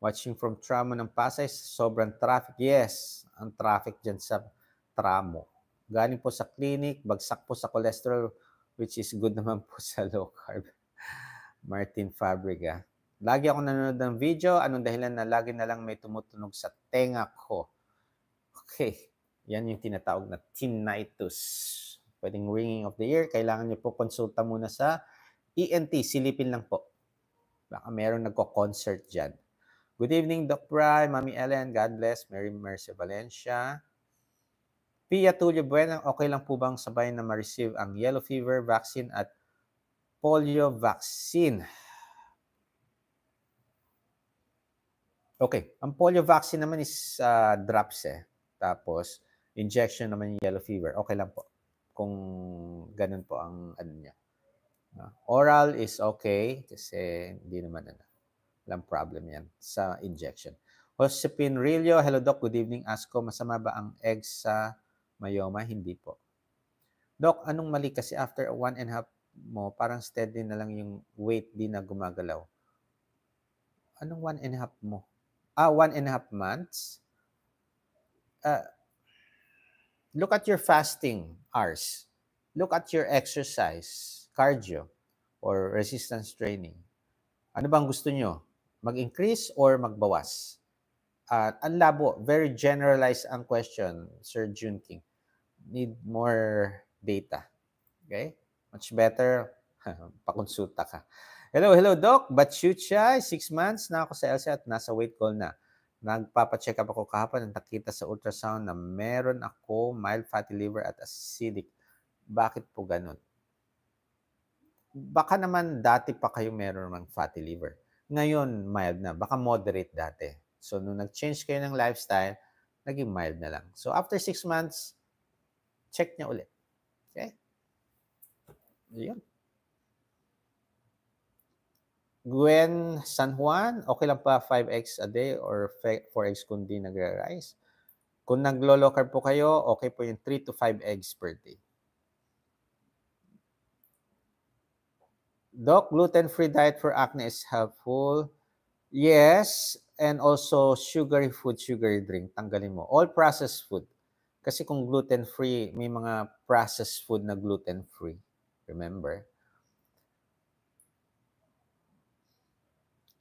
[SPEAKER 1] Watching from Tramo ng Pasay, sobrang traffic. Yes, ang traffic dyan sa Tramo. Galing po sa clinic, bagsak po sa cholesterol which is good naman po sa low carb. Martin Fabrega. Lagi ako nanonood ng video. Anong dahilan na lagi na lang may tumutunog sa tenga ko? Okay. Yan yung tinatawag na tinnitus. Pwedeng ringing of the ear. Kailangan niyo po konsulta muna sa ENT. Silipin lang po. Baka meron nagko-concert dyan. Good evening, Doc Bry, Mami Ellen. God bless. Mary Mercy Valencia. Pia Tulio Buena, okay lang po bang sabay na ma-receive ang yellow fever vaccine at polio vaccine? Okay, ang polio vaccine naman is uh, drops eh. Tapos, injection naman yung yellow fever. Okay lang po. Kung ganun po ang ano niya. Ah, oral is okay kasi hindi naman ano. Walang problem yan sa injection. Josephine Rillo, hello doc, good evening. Ask ko, masama ba ang eggs sa myoma, hindi po. Doc, anong mali kasi after one and a half mo, parang steady na lang yung weight di na gumagalaw. Anong one and a half mo? Ah, one and a half months? Uh, look at your fasting hours. Look at your exercise, cardio, or resistance training. Ano bang gusto nyo? Mag-increase or magbawas? Uh, ang labo, very generalized ang question, Sir June King need more data. Okay? Much better, pakonsulta ka. Hello, hello, Doc. Batchut siya. Six months na ako sa ELSA at nasa weight goal na. Nagpapacheck up ako kahapon at nakita sa ultrasound na meron ako mild fatty liver at acidic. Bakit po ganun? Baka naman dati pa kayo meron ng fatty liver. Ngayon, mild na. Baka moderate dati. So, nung nag-change kayo ng lifestyle, naging mild na lang. So, after six months, check niya ulit. Okay? Yun. Gwen San Juan, okay lang pa 5x a day or 4x kung kundi nagre-rise. Kung naglo-low po kayo, okay po yung 3 to 5 eggs per day. Doc, gluten-free diet for acne is helpful. Yes, and also sugary food, sugary drink, tanggalin mo. All processed food. Kasi kung gluten-free, may mga processed food na gluten-free. Remember?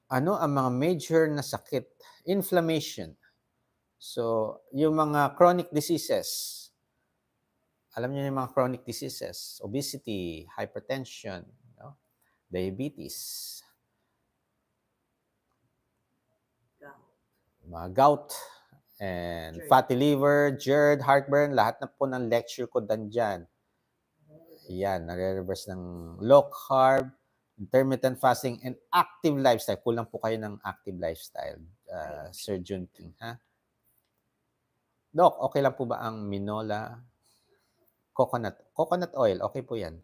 [SPEAKER 1] Ano ang mga major na sakit? Inflammation. So, yung mga chronic diseases. Alam niyo yung mga chronic diseases. Obesity, hypertension, no? diabetes. Mga gout and Jared. fatty liver, GERD, heartburn, lahat na po ng lecture ko dyan. Yan, nare-reverse ng low carb, intermittent fasting, and active lifestyle. Kulang po kayo ng active lifestyle, uh, Sir Junting. ha? Doc, okay lang po ba ang minola? Coconut. Coconut oil, okay po yan.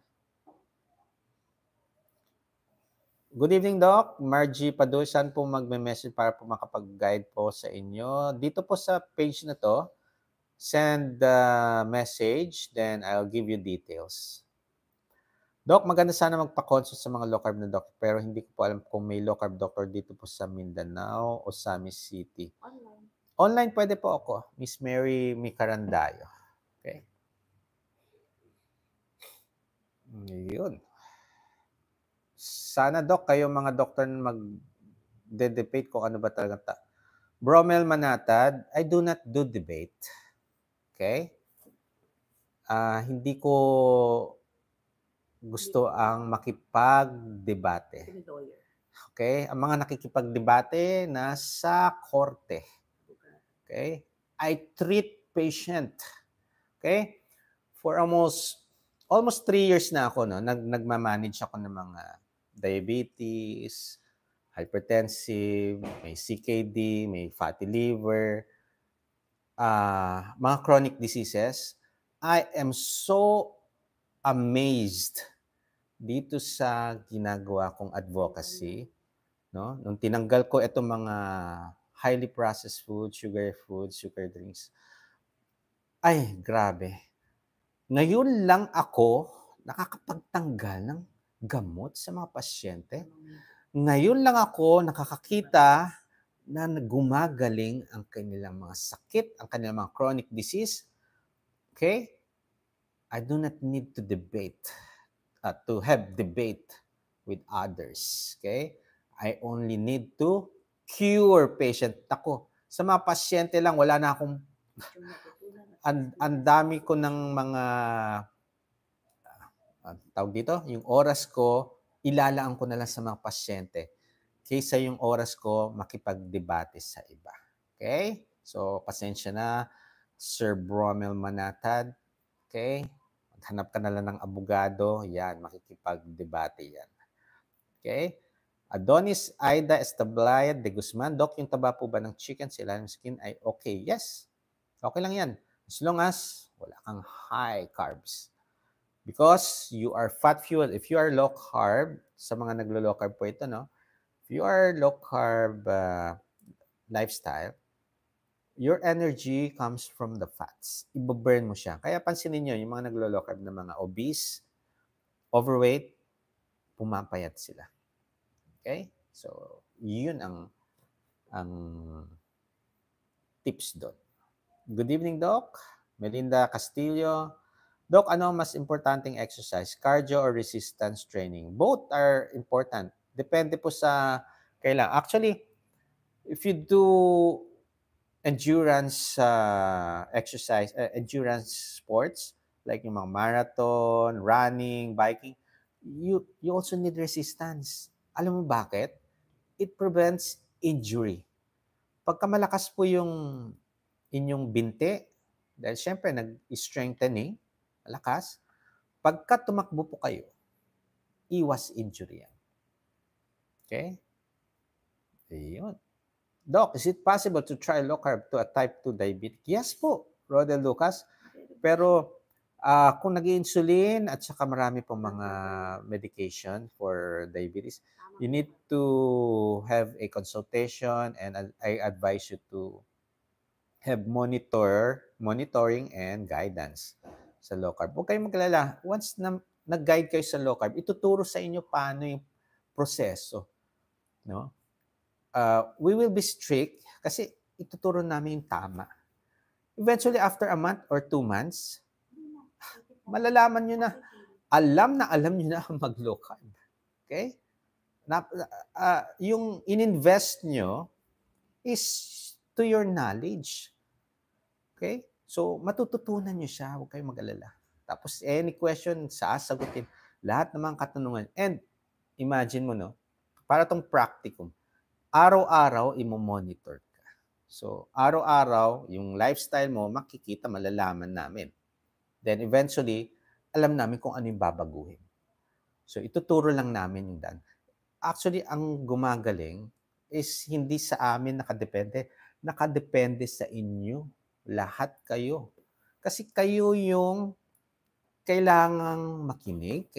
[SPEAKER 1] Good evening, Doc. Margie Padusan po magme-message para po makapag-guide po sa inyo. Dito po sa page na to, send the message, then I'll give you details. Doc, maganda sana magpa-consult sa mga low carb na doctor, pero hindi ko po alam kung may low carb doctor dito po sa Mindanao o Sami City. Online. Online pwede po ako. Miss Mary Micarandayo. Okay. Yun. Sana, Doc, kayo mga doktor mag-debate ko ano ba talaga ta. Bromel Manatad, I do not do debate. Okay? Uh, hindi ko gusto ang makipag-debate. Okay? Ang mga nakikipag-debate nasa korte. Okay? I treat patient. Okay? For almost almost three years na ako, no, nag, nagma-manage ako ng mga diabetes, hypertensive, may CKD, may fatty liver, uh, mga chronic diseases, I am so amazed dito sa ginagawa kong advocacy. No? Nung tinanggal ko itong mga highly processed food, sugar food, sugar drinks, ay, grabe. Ngayon lang ako nakakapagtanggal ng gamot sa mga pasyente. Mm. Ngayon lang ako nakakakita na gumagaling ang kanilang mga sakit, ang kanilang mga chronic disease. Okay? I do not need to debate, uh, to have debate with others. Okay? I only need to cure patient. Ako, sa mga pasyente lang, wala na akong, ang dami ko ng mga uh, tawag dito, yung oras ko, ilalaan ko na lang sa mga pasyente kaysa yung oras ko makipagdebate sa iba. Okay? So, pasensya na, Sir Bromel Manatad. Okay? Hanap ka na lang ng abogado. Yan, makikipagdebate yan. Okay? Adonis Aida Establayad de Guzman. Doc, yung taba po ba ng chicken sa ilalim skin ay okay? Yes. Okay lang yan. As long as wala kang high carbs. Because you are fat fuel. If you are low carb, sa mga naglo-low carb po ito, no? If you are low carb uh, lifestyle, your energy comes from the fats. Ibo-burn mo siya. Kaya pansinin niyo yung mga naglo-low carb na mga obese, overweight, pumapayat sila. Okay? So, yun ang ang tips doon. Good evening, Doc. Melinda Castillo. Doc, ano mas importanteng exercise? Cardio or resistance training? Both are important. Depende po sa kailangan. Actually, if you do endurance uh, exercise, uh, endurance sports, like yung mga marathon, running, biking, you, you also need resistance. Alam mo bakit? It prevents injury. Pagka malakas po yung inyong binte, dahil syempre nag-strengthening, eh, lakas, pagka tumakbo po kayo, iwas injury yan. Okay? Ayun. Doc, is it possible to try low carb to a type 2 diabetic? Yes po, Rodel Lucas. Pero uh, kung nag insulin at saka marami pong mga medication for diabetes, you need to have a consultation and I advise you to have monitor, monitoring and guidance sa low carb. Huwag kayong maglala. Once na nag-guide kayo sa low carb, ituturo sa inyo paano yung proseso. No? Uh, we will be strict kasi ituturo namin yung tama. Eventually, after a month or two months, malalaman nyo na, alam na alam nyo na mag-low carb. Okay? Na, uh, yung ininvest nyo is to your knowledge. Okay? So, matututunan nyo siya. Huwag kayong mag-alala. Tapos, any question, sasagutin. Lahat ng katanungan. And, imagine mo, no? Para tong practicum. Araw-araw, imo-monitor ka. So, araw-araw, yung lifestyle mo, makikita, malalaman namin. Then, eventually, alam namin kung ano yung babaguhin. So, ituturo lang namin yung daan. Actually, ang gumagaling is hindi sa amin nakadepende. Nakadepende sa inyo lahat kayo. Kasi kayo yung kailangang makinig,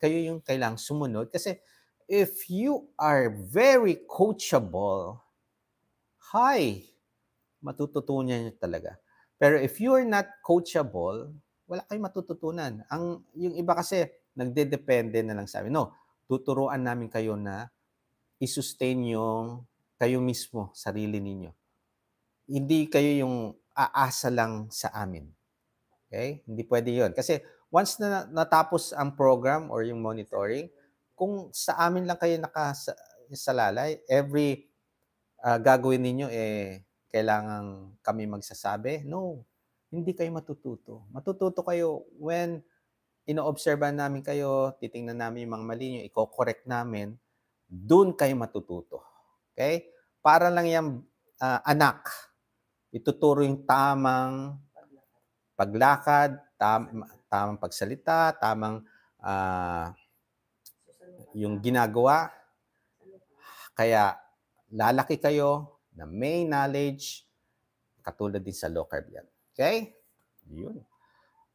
[SPEAKER 1] kayo yung kailangang sumunod. Kasi if you are very coachable, hi, matututunan niyo talaga. Pero if you are not coachable, wala kayong matututunan. Ang, yung iba kasi, nagde-depende na lang sa amin. No, tuturuan namin kayo na isustain yung kayo mismo, sarili ninyo. Hindi kayo yung aasa lang sa amin. Okay? Hindi pwede yon Kasi once na natapos ang program or yung monitoring, kung sa amin lang kayo nakasalalay, every uh, gagawin ninyo eh kailangan kami magsasabi? No. Hindi kayo matututo. Matututo kayo when inoobserba namin kayo, titingnan namin yung mga mali nyo, i-correct namin, doon kayo matututo. Okay? Para lang yung uh, anak ituturo yung tamang paglakad, tam, tamang pagsalita, tamang uh, yung ginagawa. Kaya lalaki kayo na may knowledge katulad din sa low carb yan. Okay? Yun.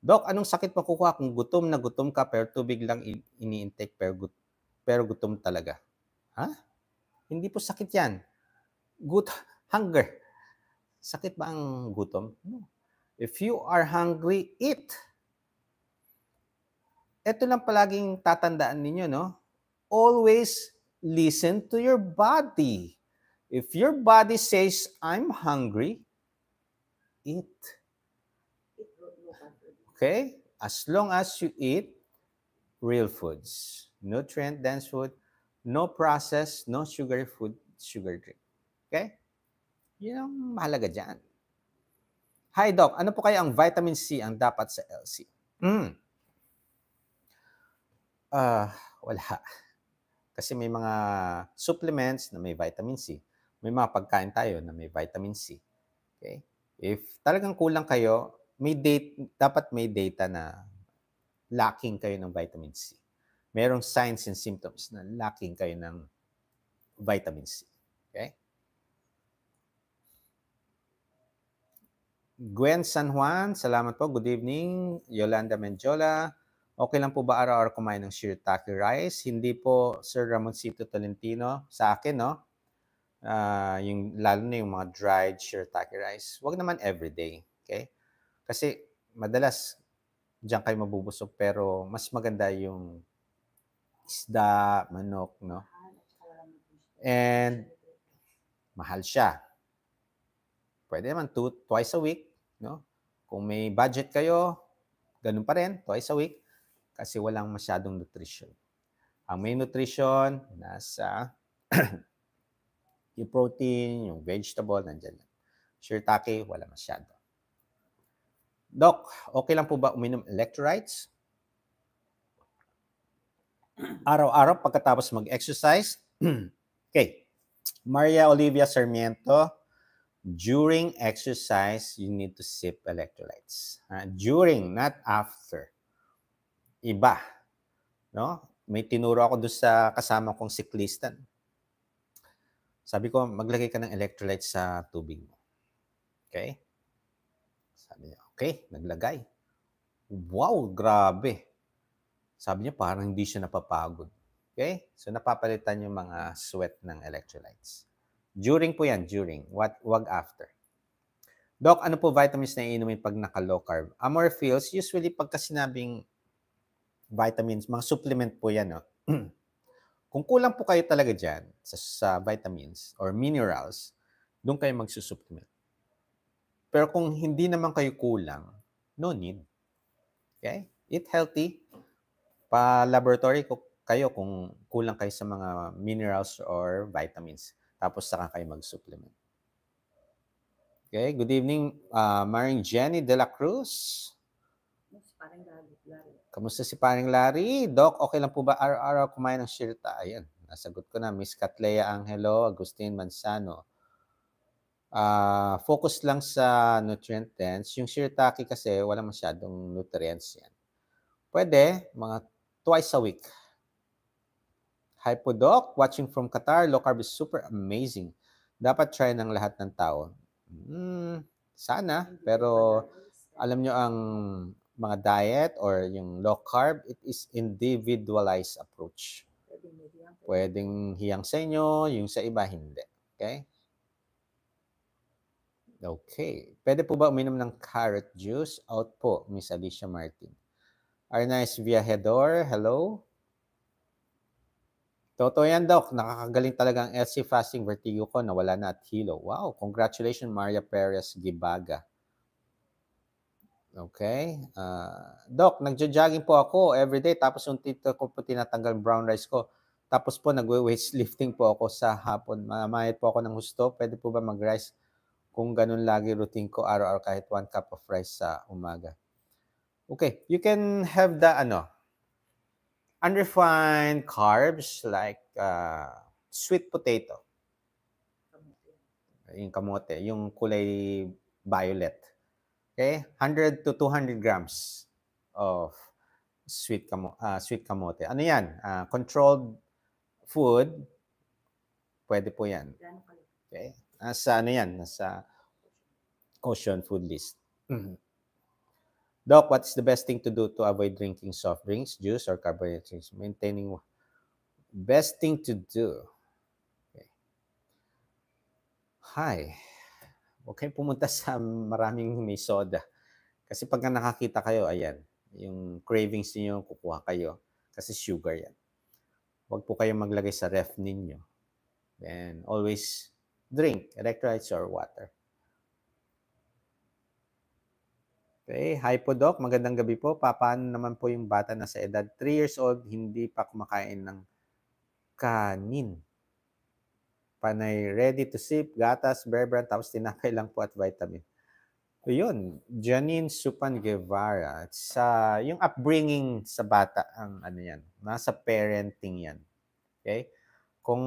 [SPEAKER 1] Dok, anong sakit makukuha kung gutom na gutom ka pero tubig lang ini pero, gut- pero gutom talaga? Ha? Hindi po sakit yan. Gut hunger. Sakit ba ang gutom? No. If you are hungry, eat. Ito lang palaging tatandaan ninyo, no? Always listen to your body. If your body says, I'm hungry, eat. Okay? As long as you eat real foods, nutrient dense food, no processed, no sugary food, sugar drink. Okay? Yan ang mahalaga dyan. Hi Doc, ano po kaya ang vitamin C ang dapat sa LC? Mm. Uh, ah, wala. Kasi may mga supplements na may vitamin C. May mga pagkain tayo na may vitamin C. Okay? If talagang kulang kayo, may date, dapat may data na lacking kayo ng vitamin C. Merong signs and symptoms na lacking kayo ng vitamin C. Gwen San Juan, salamat po. Good evening. Yolanda Menjola, okay lang po ba araw-araw kumain ng shirataki rice? Hindi po, Sir Ramoncito Tolentino, sa akin, no? Uh, yung, lalo na yung mga dried shirataki rice. Huwag naman everyday, okay? Kasi madalas, diyan kayo mabubusog, pero mas maganda yung isda, manok, no? And mahal siya. Pwede naman two, twice a week, no? Kung may budget kayo, ganun pa rin, twice a week kasi walang masyadong nutrition. Ang main nutrition nasa yung protein, yung vegetable, nandiyan lang. Shiitake, wala masyado. Doc, okay lang po ba uminom electrolytes? Araw-araw pagkatapos mag-exercise? okay. Maria Olivia Sarmiento, during exercise, you need to sip electrolytes. Uh, during, not after. Iba. No? May tinuro ako doon sa kasama kong siklistan. Sabi ko, maglagay ka ng electrolytes sa tubig mo. Okay? Sabi niya, okay, naglagay. Wow, grabe. Sabi niya, parang hindi siya napapagod. Okay? So, napapalitan yung mga sweat ng electrolytes. During po yan, during. What, wag after. Doc, ano po vitamins na iinumin pag naka-low carb? Amor feels, usually pagka sinabing vitamins, mga supplement po yan. No? Kung kulang po kayo talaga dyan sa, sa vitamins or minerals, doon kayo magsusupplement. Pero kung hindi naman kayo kulang, no need. Okay? Eat healthy. Pa-laboratory ko kayo kung kulang kayo sa mga minerals or vitamins. Tapos saka kayo mag-supplement. Okay, good evening, uh, Maring Jenny De La Cruz. Kamusta si Paring Larry? Doc, okay lang po ba araw-araw kumain ng shirta? Ayan, nasagot ko na. Miss Catleya Angelo, Agustin Mansano. Uh, ah, focus lang sa nutrient dense. Yung shirataki kasi, wala masyadong nutrients yan. Pwede, mga twice a week Hi po, Watching from Qatar, low carb is super amazing. Dapat try ng lahat ng tao. Mm, sana, pero alam nyo ang mga diet or yung low carb, it is individualized approach. Pwedeng hiyang sa inyo, yung sa iba hindi. Okay? Okay. Pwede po ba uminom ng carrot juice? Out po, Miss Alicia Martin. Arnais Viajador, hello. Totoo yan, Doc. Nakakagaling talaga ang SC fasting vertigo ko na wala na at hilo. Wow, congratulations Maria Perez Gibaga. Okay. Uh, Doc, nagjo-jogging po ako every day. tapos yung tito ko po tinatanggal brown rice ko. Tapos po nagwe-weightlifting po ako sa hapon. Mamayat po ako ng husto. Pwede po ba mag-rice kung ganun lagi routine ko araw-araw kahit one cup of rice sa umaga? Okay, you can have the ano, unrefined carbs like uh, sweet potato. Yung kamote, yung kulay violet. Okay? 100 to 200 grams of sweet kamo uh, sweet kamote. Ano 'yan? Uh, controlled food. Pwede po 'yan. Okay? Nasa ano 'yan? Nasa ocean food list. Mm-hmm. Doc, what is the best thing to do to avoid drinking soft drinks, juice, or carbonated drinks? Maintaining best thing to do. Okay. Hi. Huwag kayong pumunta sa maraming may soda. Kasi pagka nakakita kayo, ayan, yung cravings niyo kukuha kayo. Kasi sugar yan. Huwag po kayong maglagay sa ref ninyo. And always drink electrolytes or water. Okay, hi po Doc. Magandang gabi po. Paano naman po yung bata na sa edad 3 years old, hindi pa kumakain ng kanin? Panay ready to sip, gatas, berberan, tapos tinapay lang po at vitamin. So yun, Janine Supan Guevara. Sa, yung upbringing sa bata, ang ano yan, nasa parenting yan. Okay? Kung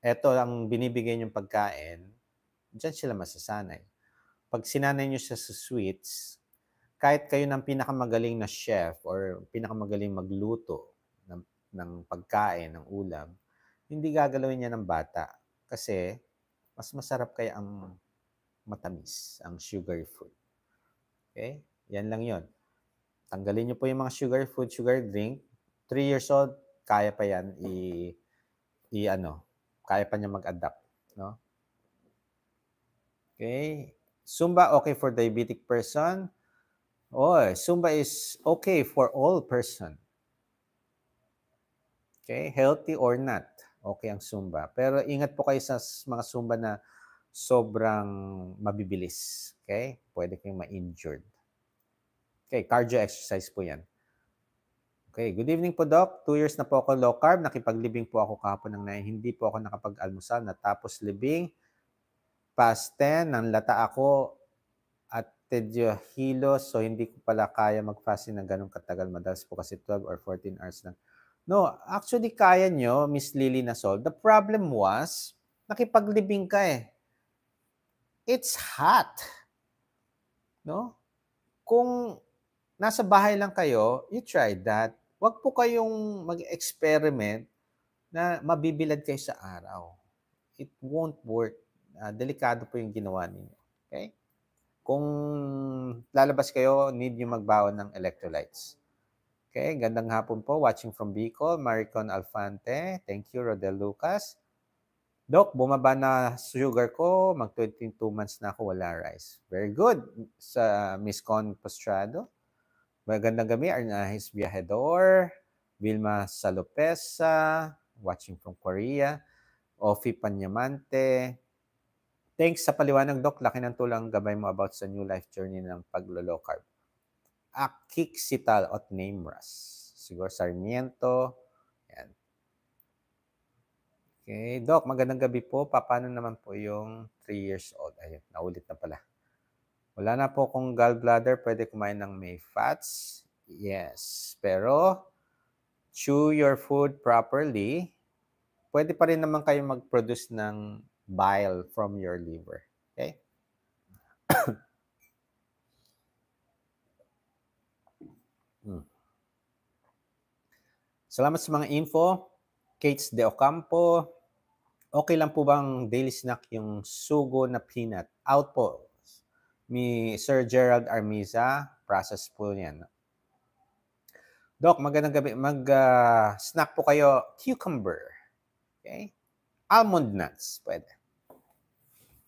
[SPEAKER 1] eto ang binibigay niyong pagkain, diyan sila masasanay pag sinanay nyo siya sa sweets, kahit kayo ng pinakamagaling na chef or pinakamagaling magluto ng, ng pagkain, ng ulam, hindi gagalawin niya ng bata kasi mas masarap kaya ang matamis, ang sugar food. Okay? Yan lang yon. Tanggalin niyo po yung mga sugar food, sugar drink. 3 years old, kaya pa yan i, i ano, kaya pa niya mag-adapt. No? Okay? Zumba okay for diabetic person? Oh, Zumba is okay for all person. Okay, healthy or not, okay ang Zumba. Pero ingat po kayo sa mga Zumba na sobrang mabibilis. Okay? Pwede kayong ma-injured. Okay, cardio exercise po yan. Okay, good evening po, Doc. Two years na po ako low carb. Nakipaglibing po ako kahapon ng na hindi po ako nakapag-almusal. Natapos libing past 10, nang lata ako at tedyo hilo, so hindi ko pala kaya mag-fasting ng ganong katagal. Madalas po kasi 12 or 14 hours lang. No, actually kaya nyo, Miss Lily Sol. The problem was, nakipaglibing ka eh. It's hot. No? Kung nasa bahay lang kayo, you try that. Huwag po kayong mag-experiment na mabibilad kayo sa araw. It won't work uh, delikado po yung ginawa ninyo. Okay? Kung lalabas kayo, need nyo magbawon ng electrolytes. Okay, gandang hapon po. Watching from Bicol, Maricon Alfante. Thank you, Rodel Lucas. Doc, bumaba na sugar ko. Mag 22 months na ako wala rice. Very good. Sa Miss Con Postrado. Magandang gabi, Arnahis Viajador. Vilma Salopesa. Watching from Korea. Ofi Panyamante. Thanks sa paliwanag, Doc. Laki ng tulang gabay mo about sa new life journey ng paglo-low carb. Akixital at Namras. Siguro Sarmiento. Yan. Okay, Doc, magandang gabi po. Paano naman po yung 3 years old? Ayun, naulit na pala. Wala na po kung gallbladder, pwede kumain ng may fats. Yes, pero chew your food properly. Pwede pa rin naman kayo mag-produce ng bile from your liver. Okay? Hmm. Salamat sa mga info. Kate De Ocampo. Okay lang po bang daily snack yung sugo na peanut? Out po. Mi Sir Gerald Armiza. Process po yan. Doc, magandang gabi. Mag-snack ah, uh, po kayo cucumber. Okay? almond nuts. Pwede.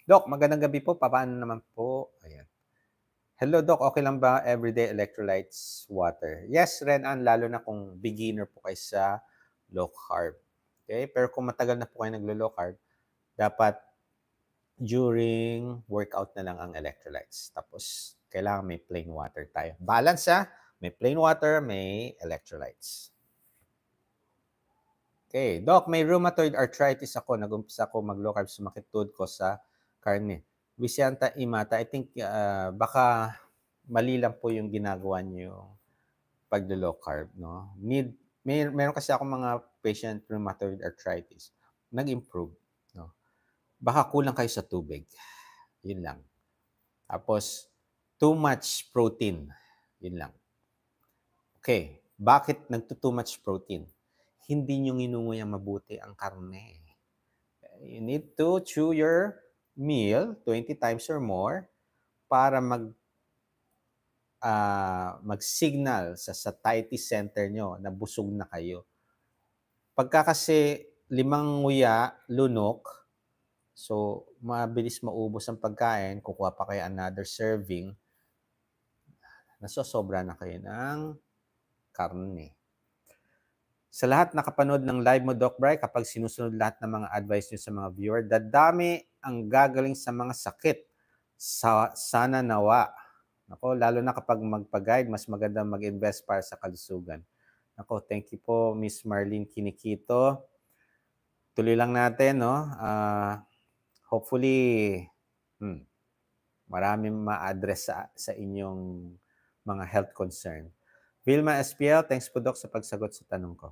[SPEAKER 1] Doc, magandang gabi po. Paano naman po? Ayan. Hello, Doc. Okay lang ba everyday electrolytes water? Yes, Renan, lalo na kung beginner po kayo sa low carb. Okay? Pero kung matagal na po kayo naglo-low carb, dapat during workout na lang ang electrolytes. Tapos, kailangan may plain water tayo. Balance, ha? Ah. May plain water, may electrolytes. Okay. Doc, may rheumatoid arthritis ako. Nagumpisa ako mag-low carb sumakit tuod ko sa karne. Visianta imata. I think uh, baka mali lang po yung ginagawa niyo pag low carb. No? Need, may, meron kasi ako mga patient rheumatoid arthritis. Nag-improve. No? Baka kulang kayo sa tubig. Yun lang. Tapos, too much protein. Yun lang. Okay. Bakit nagto too much protein? hindi nyo inungoy mabuti ang karne. You need to chew your meal 20 times or more para mag uh, mag-signal sa satiety center nyo na busog na kayo. Pagka kasi limang nguya, lunok, so mabilis maubos ang pagkain, kukuha pa kayo another serving, nasosobra na kayo ng karne sa lahat nakapanood ng live mo, Doc Bry, kapag sinusunod lahat ng mga advice nyo sa mga viewer, dadami ang gagaling sa mga sakit. Sa, sana nawa. Nako, lalo na kapag magpag-guide, mas maganda mag-invest para sa kalusugan. Nako, thank you po, Miss Marlene Kinikito. Tuloy lang natin, no? Uh, hopefully, hmm, maraming ma-address sa, sa inyong mga health concern. Vilma Espiel, thanks po, Doc, sa pagsagot sa tanong ko.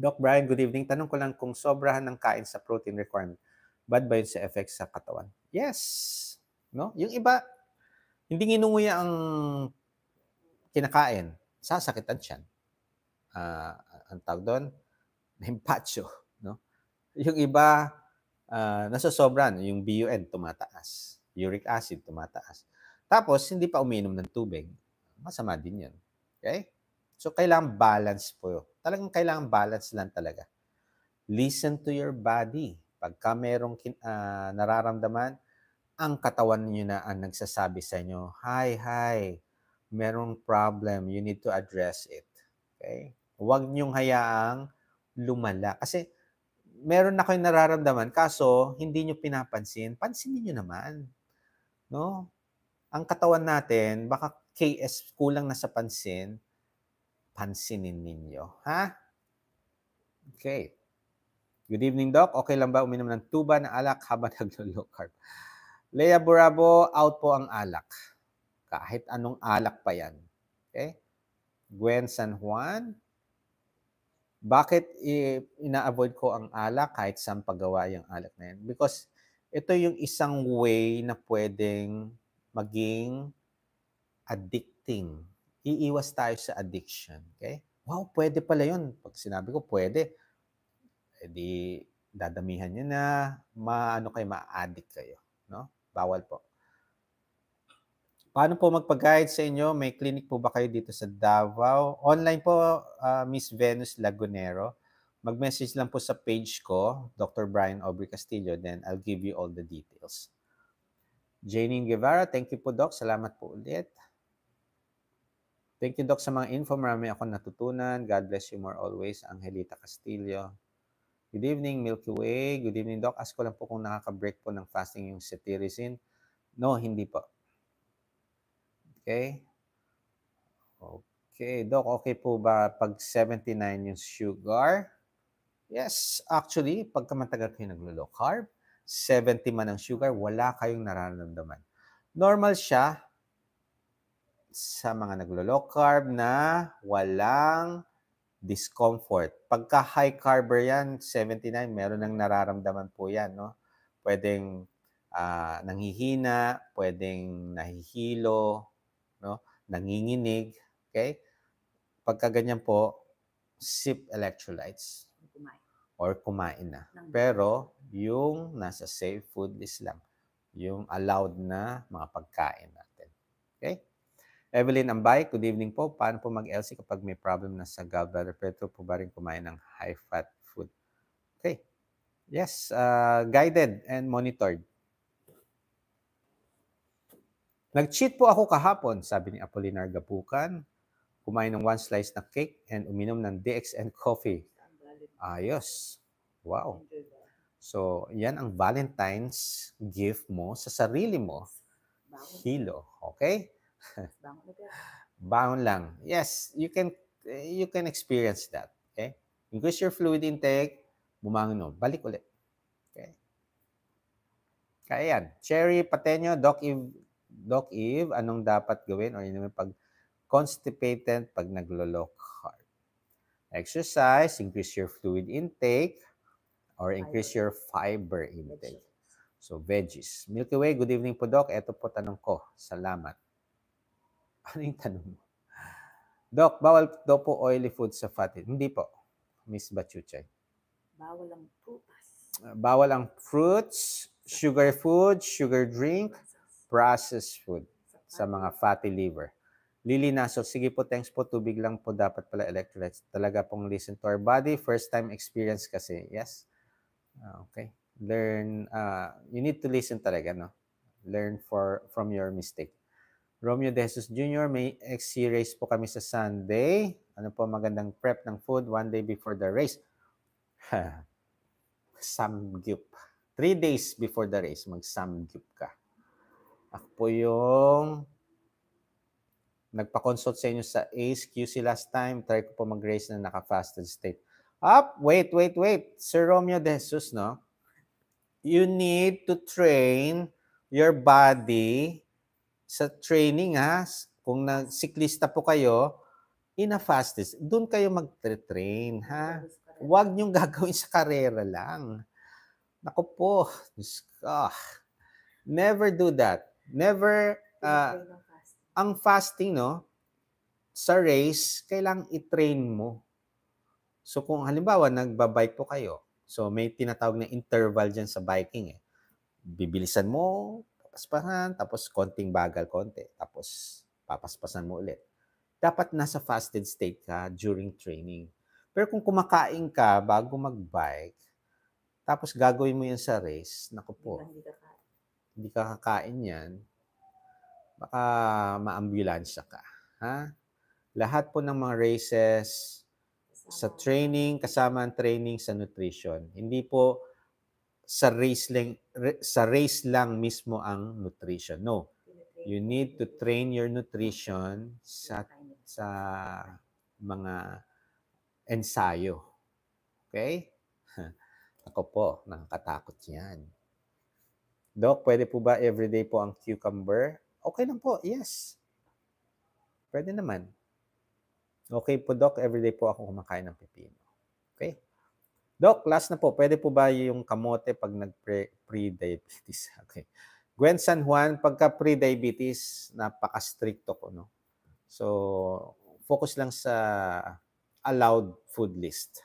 [SPEAKER 1] Doc Brian, good evening. Tanong ko lang kung sobrahan ng kain sa protein requirement, bad ba yun sa effects sa katawan? Yes. No? Yung iba, hindi nginunguya ang kinakain. Sasakitan siya. Uh, ang tawag doon, himpacho. No? Yung iba, uh, ah, nasasobran. Yung BUN, tumataas. Uric acid, tumataas. Tapos, hindi pa uminom ng tubig. Masama din yan. Okay? So, kailangan balance po Talagang kailangan balance lang talaga. Listen to your body. Pagka merong kin- uh, nararamdaman, ang katawan niyo na ang nagsasabi sa inyo, hi, hi, merong problem, you need to address it. Okay? Huwag niyong hayaang lumala. Kasi meron na kayong nararamdaman, kaso hindi niyo pinapansin, pansinin niyo naman. No? Ang katawan natin, baka KS kulang na sa pansin, pansinin ninyo. Ha? Okay. Good evening, Doc. Okay lang ba uminom ng tuba na alak habang naglo-low carb? Lea Burabo, out po ang alak. Kahit anong alak pa yan. Okay? Gwen San Juan, bakit ina-avoid ko ang alak kahit saan paggawa yung alak na yan? Because ito yung isang way na pwedeng maging addicting iiwas tayo sa addiction. Okay? Wow, pwede pala yun. Pag sinabi ko pwede, eh di, dadamihan niyo na maano kayo, ma-addict kayo. No? Bawal po. Paano po magpag-guide sa inyo? May clinic po ba kayo dito sa Davao? Online po, uh, Miss Venus Lagunero. Mag-message lang po sa page ko, Dr. Brian Aubrey Castillo, then I'll give you all the details. Janine Guevara, thank you po, Doc. Salamat po ulit. Thank you, Doc, sa mga info. Marami ako natutunan. God bless you more always, Angelita Castillo. Good evening, Milky Way. Good evening, Doc. Ask ko lang po kung nakaka-break po ng fasting yung cetirizine. No, hindi po. Okay? Okay, Doc. Okay po ba pag 79 yung sugar? Yes, actually, pagka matagal kayo naglo-low carb, 70 man ang sugar, wala kayong nararamdaman. Normal siya sa mga naglo-low carb na walang discomfort. Pagka high carber yan, 79, meron nang nararamdaman po yan. No? Pwedeng uh, nanghihina, pwedeng nahihilo, no? nanginginig. Okay? Pagka ganyan po, sip electrolytes. Or kumain na. Pero yung nasa safe food list lang. Yung allowed na mga pagkain natin. Okay? Evelyn Ambay, good evening po. Paano po mag-LC kapag may problem na sa gallbladder? Pero po ba rin kumain ng high-fat food? Okay. Yes, uh, guided and monitored. Nag-cheat po ako kahapon, sabi ni Apolinar Gapukan. Kumain ng one slice na cake and uminom ng DXN coffee. Ayos. Wow. So, yan ang Valentine's gift mo sa sarili mo. Hilo. Okay? Bangon na pera. lang. Yes, you can you can experience that. Okay? Increase your fluid intake, bumangon Balik ulit. Okay? Kaya yan. Cherry, patenyo, Doc Eve, Doc Eve, anong dapat gawin or inumin pag constipated, pag naglo-lock heart. Exercise, increase your fluid intake, or increase your fiber intake. So, veggies. Milky Way, good evening po, Doc. Ito po tanong ko. Salamat. Ano yung tanong mo? Doc, bawal daw po oily food sa fatty. Hindi po, Miss Bachuchay. Bawal ang prutas. Ah, bawal ang fruits, sugar food, sugar drink, processed food sa mga fatty liver. Lily Naso, sige po, thanks po. Tubig lang po dapat pala electrolytes. Talaga pong listen to our body. First time experience kasi. Yes? Ah, okay. Learn, uh, you need to listen talaga, no? Learn for from your mistake. Romeo De Jesus Jr., may XC race po kami sa Sunday. Ano po magandang prep ng food one day before the race? samgyup. Three days before the race, mag-samgyup ka. Ako po yung nagpa-consult sa inyo sa ACE QC last time. Try ko po mag-race na naka-fasted state. Up! Wait, wait, wait. Sir Romeo De Jesus, no? You need to train your body sa training ha, kung siklista po kayo, in a fastest, doon kayo mag train ha. Huwag niyong gagawin sa karera lang. Nako po, ah, never do that. Never, uh, ang fasting no, sa race, kailang i-train mo. So kung halimbawa, nagbabike po kayo, so may tinatawag na interval dyan sa biking eh. Bibilisan mo, paspasan, tapos konting bagal konti, tapos papaspasan mo ulit. Dapat nasa fasted state ka during training. Pero kung kumakain ka bago magbike, tapos gagawin mo yan sa race, naku po, hindi ka, hindi kakain yan, baka maambulansya ka. Ha? Lahat po ng mga races, sa training, kasama ang training sa nutrition. Hindi po sa race sa race lang mismo ang nutrition. No. You need to train your nutrition sa sa mga ensayo. Okay? Ako po, nakakatakot 'yan. Doc, pwede po ba everyday po ang cucumber? Okay lang po, yes. Pwede naman. Okay po, Doc, everyday po ako kumakain ng pipino. Doc, last na po, pwede po ba yung kamote pag nag-pre-diabetes? Okay. Gwen San Juan, pagka pre-diabetes, napaka-stricto ko, no? So, focus lang sa allowed food list.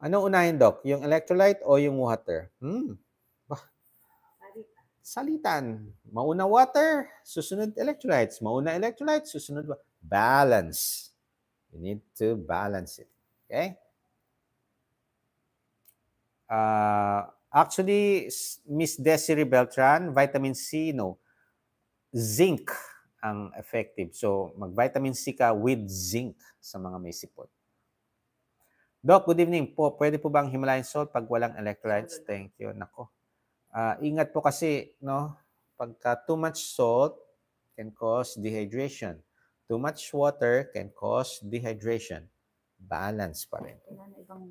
[SPEAKER 1] Ano unahin, Doc? Yung electrolyte o yung water? Hmm. Bah. Salitan. Mauna water, susunod electrolytes. Mauna electrolytes, susunod Balance. You need to balance it. Okay? Uh, actually, Miss Desiree Beltran, vitamin C, no. Zinc ang effective. So, mag-vitamin C ka with zinc sa mga may sipon. Doc, good evening po. Pwede po bang Himalayan salt pag walang electrolytes? Thank you. Nako. Uh, ingat po kasi, no? Pagka too much salt can cause dehydration. Too much water can cause dehydration. Balance pa rin. Ibang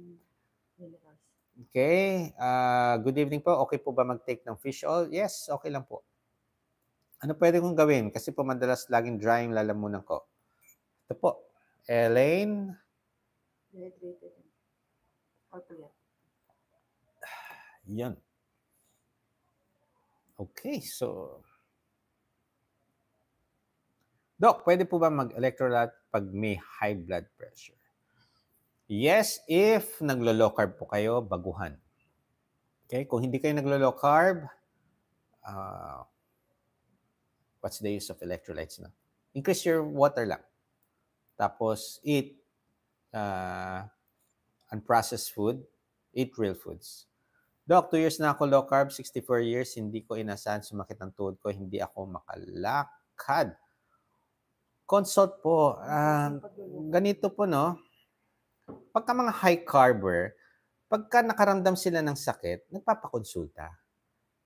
[SPEAKER 1] Okay. Uh, good evening po. Okay po ba mag-take ng fish oil? Yes, okay lang po. Ano pwede kong gawin? Kasi po madalas laging drying lalamunan ko. Ito po. Elaine. Dehydrated. Yan. Okay, so... Doc, pwede po ba mag-electrolyte pag may high blood pressure? Yes, if naglo-low carb po kayo, baguhan. Okay, kung hindi kayo naglo-low carb, uh, what's the use of electrolytes na? Increase your water lang. Tapos eat uh, unprocessed food, eat real foods. Doc, two years na ako low carb, 64 years, hindi ko inasahan sumakit ang tuhod ko, hindi ako makalakad. Consult po. Uh, ganito po, no? Pagka mga high carber, pagka nakaramdam sila ng sakit, nagpapakonsulta.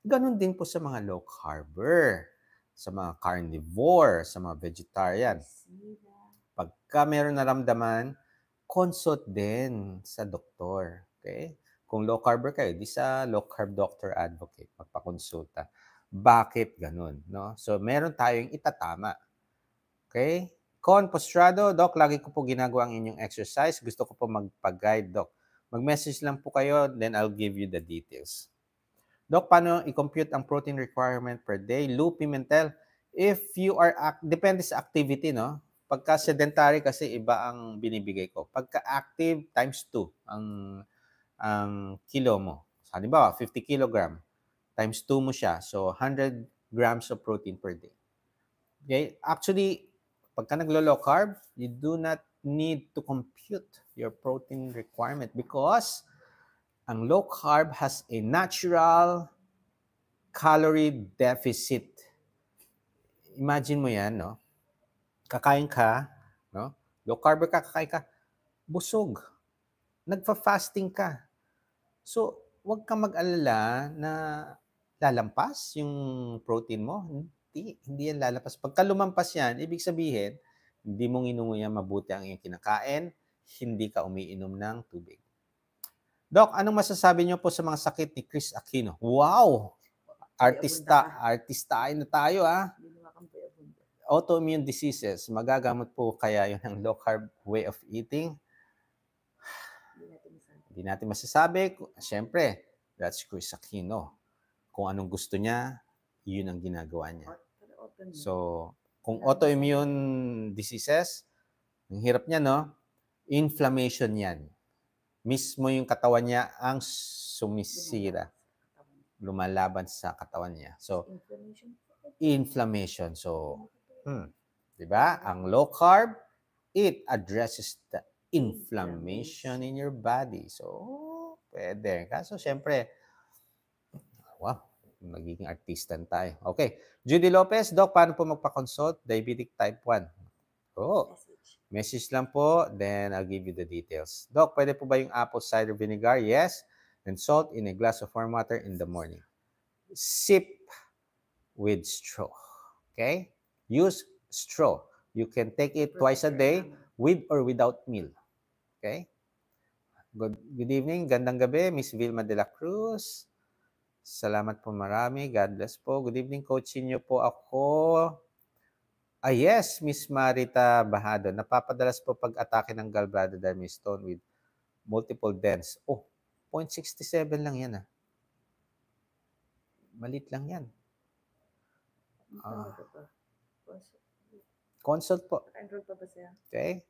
[SPEAKER 1] Ganon din po sa mga low carber, sa mga carnivore, sa mga vegetarian. Pagka meron naramdaman, consult din sa doktor. Okay? Kung low carber kayo, di sa low carb doctor advocate, magpakonsulta. Bakit ganun? No? So, meron tayong itatama. Okay? Con Postrado, Doc, lagi ko po ginagawa ang inyong exercise. Gusto ko po magpag-guide, Doc. Mag-message lang po kayo, then I'll give you the details. Doc, paano i-compute ang protein requirement per day? Lou Pimentel, if you are, depende sa activity, no? Pagka sedentary kasi iba ang binibigay ko. Pagka active, times 2 ang, ang kilo mo. Halimbawa, 50 kilogram times 2 mo siya. So, 100 grams of protein per day. Okay? Actually, pagka naglo-low carb, you do not need to compute your protein requirement because ang low carb has a natural calorie deficit. Imagine mo yan, no? Kakain ka, no? Low carb ka, kakain ka, busog. Nagfa-fasting ka. So, huwag ka mag-alala na lalampas yung protein mo hindi, hindi yan lalapas. Pagka lumampas yan, ibig sabihin, hindi mong inunguyan mabuti ang iyong kinakain, hindi ka umiinom ng tubig. Doc, anong masasabi niyo po sa mga sakit ni Chris Aquino? Wow! Artista, artista ay na tayo ah. Autoimmune diseases, magagamot po kaya yun ang low carb way of eating? Hindi natin masasabi. Siyempre, that's Chris Aquino. Kung anong gusto niya, yun ang ginagawa niya. So, kung autoimmune diseases, ang hirap niya, no? Inflammation yan. Mismo yung katawan niya ang sumisira. Lumalaban sa katawan niya. So, inflammation. So, hmm, di ba? Ang low carb, it addresses the inflammation in your body. So, pwede. Kaso, syempre, wow, magiging artistan tayo. Okay. Judy Lopez, Doc, paano po magpa-consult? Diabetic type 1. Oh. Message lang po, then I'll give you the details. Doc, pwede po ba yung apple cider vinegar? Yes. And salt in a glass of warm water in the morning. Sip with straw. Okay? Use straw. You can take it twice a day with or without meal. Okay? Good, good evening. Gandang gabi, Miss Vilma de la Cruz. Salamat po marami. God bless po. Good evening, coach niyo po ako. Ah, yes, Miss Marita Bahado. Napapadalas po pag-atake ng gallbladder dahil may stone with multiple dents. Oh, 0.67 lang yan ah. Malit lang yan. Ah. Consult po. Enroll po ba siya? Okay.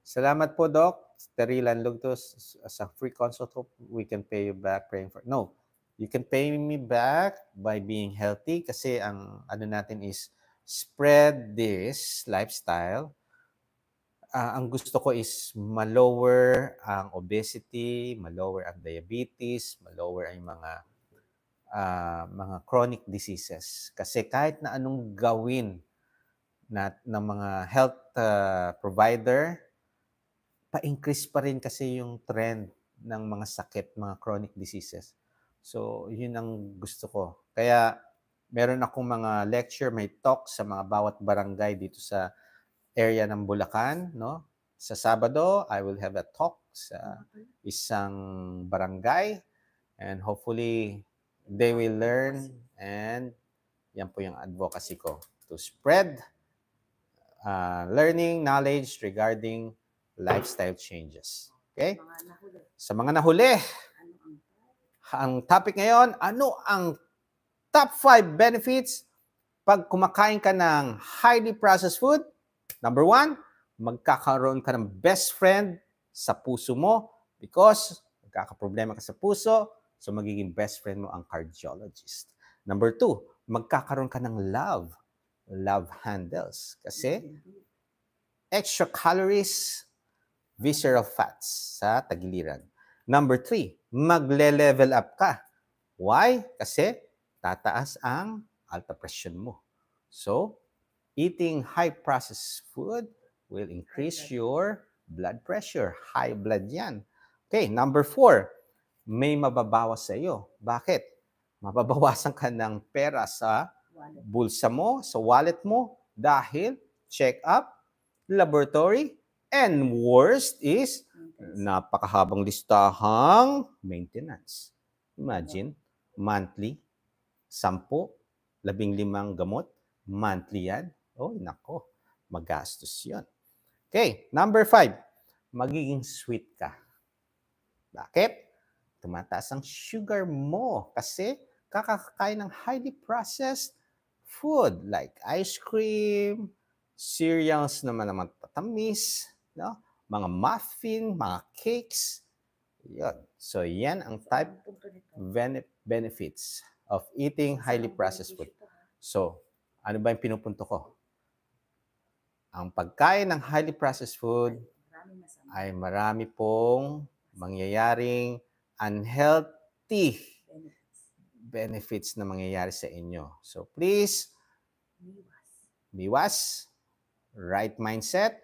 [SPEAKER 1] Salamat po, Doc. Terry Lanlog As a free consult, hope we can pay you back praying for... No. You can pay me back by being healthy kasi ang ano natin is spread this lifestyle. Uh, ang gusto ko is malower ang obesity, malower ang diabetes, malower ang mga uh, mga chronic diseases. Kasi kahit na anong gawin na, ng mga health uh, provider, pa-increase pa rin kasi yung trend ng mga sakit, mga chronic diseases. So, yun ang gusto ko. Kaya, meron akong mga lecture, may talk sa mga bawat barangay dito sa area ng Bulacan, no? Sa Sabado, I will have a talk sa isang barangay and hopefully they will learn and yan po yung advocacy ko to spread uh, learning knowledge regarding lifestyle changes. Okay? Sa mga nahuli. Sa mga nahuli ang topic ngayon, ano ang top 5 benefits pag kumakain ka ng highly processed food? Number 1, magkakaroon ka ng best friend sa puso mo because magkakaproblema ka sa puso, so magiging best friend mo ang cardiologist. Number 2, magkakaroon ka ng love, love handles. Kasi extra calories, visceral fats sa tagiliran. Number three, magle-level up ka. Why? Kasi tataas ang alta presyon mo. So, eating high processed food will increase your blood pressure. High blood yan. Okay, number four, may mababawas sa iyo. Bakit? Mababawasan ka ng pera sa bulsa mo, sa wallet mo, dahil check up, laboratory, And worst is, napakahabang listahang maintenance. Imagine, monthly, sampu, labing limang gamot, monthly yan. Oh, nako, magastos yon. Okay, number five, magiging sweet ka. Bakit? Tumataas ang sugar mo kasi kakakain ng highly processed food like ice cream, cereals naman naman patamis, no? mga muffin, mga cakes. Yun. So yan ang type benefits of eating highly processed food. So, ano ba yung pinupunto ko? Ang pagkain ng highly processed food ay marami pong mangyayaring unhealthy benefits na mangyayari sa inyo. So please, biwas, right mindset,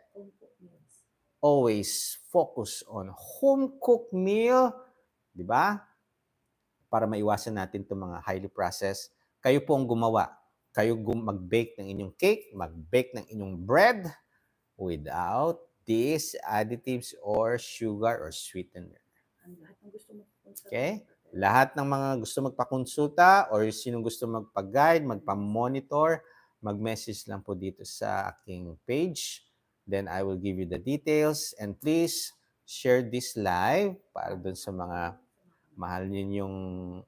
[SPEAKER 1] always focus on home-cooked meal, di ba? Para maiwasan natin 'tong mga highly processed. Kayo po ang gumawa. Kayo mag-bake ng inyong cake, mag-bake ng inyong bread without these additives or sugar or sweetener. Okay? Lahat ng mga gusto magpakonsulta or sinong gusto magpa-guide, magpa-monitor, mag-message lang po dito sa aking page Then I will give you the details and please share this live para dun sa mga mahal ninyong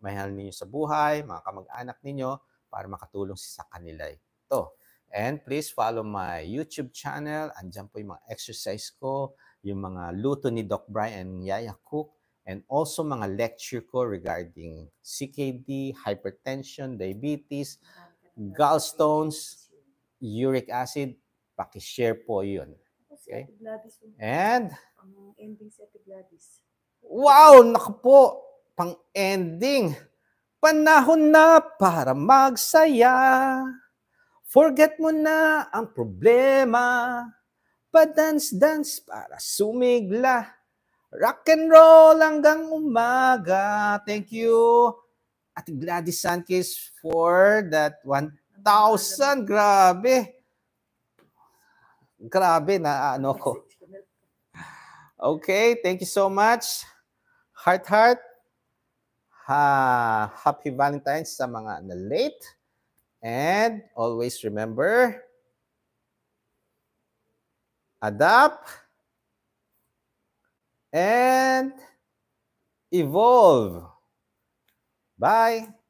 [SPEAKER 1] mahal ninyo sa buhay, mga kamag-anak ninyo para makatulong si sa kanila ito. And please follow my YouTube channel. Andiyan po yung mga exercise ko, yung mga luto ni Doc Brian and Yaya Cook, and also mga lecture ko regarding CKD, hypertension, diabetes, gallstones, uric acid, Pakishare po yun. Okay? And? Ang ending si Ate Gladys. Wow! Naku po! Pang-ending! Panahon na para magsaya. Forget mo na ang problema. Pa-dance-dance para sumigla. Rock and roll hanggang umaga. Thank you, Ate Gladys Sankis, for that 1,000. Grabe! Grabe na ano ko. Okay, thank you so much. Heart heart. Ha, happy Valentine's sa mga na late. And always remember adapt and evolve. Bye.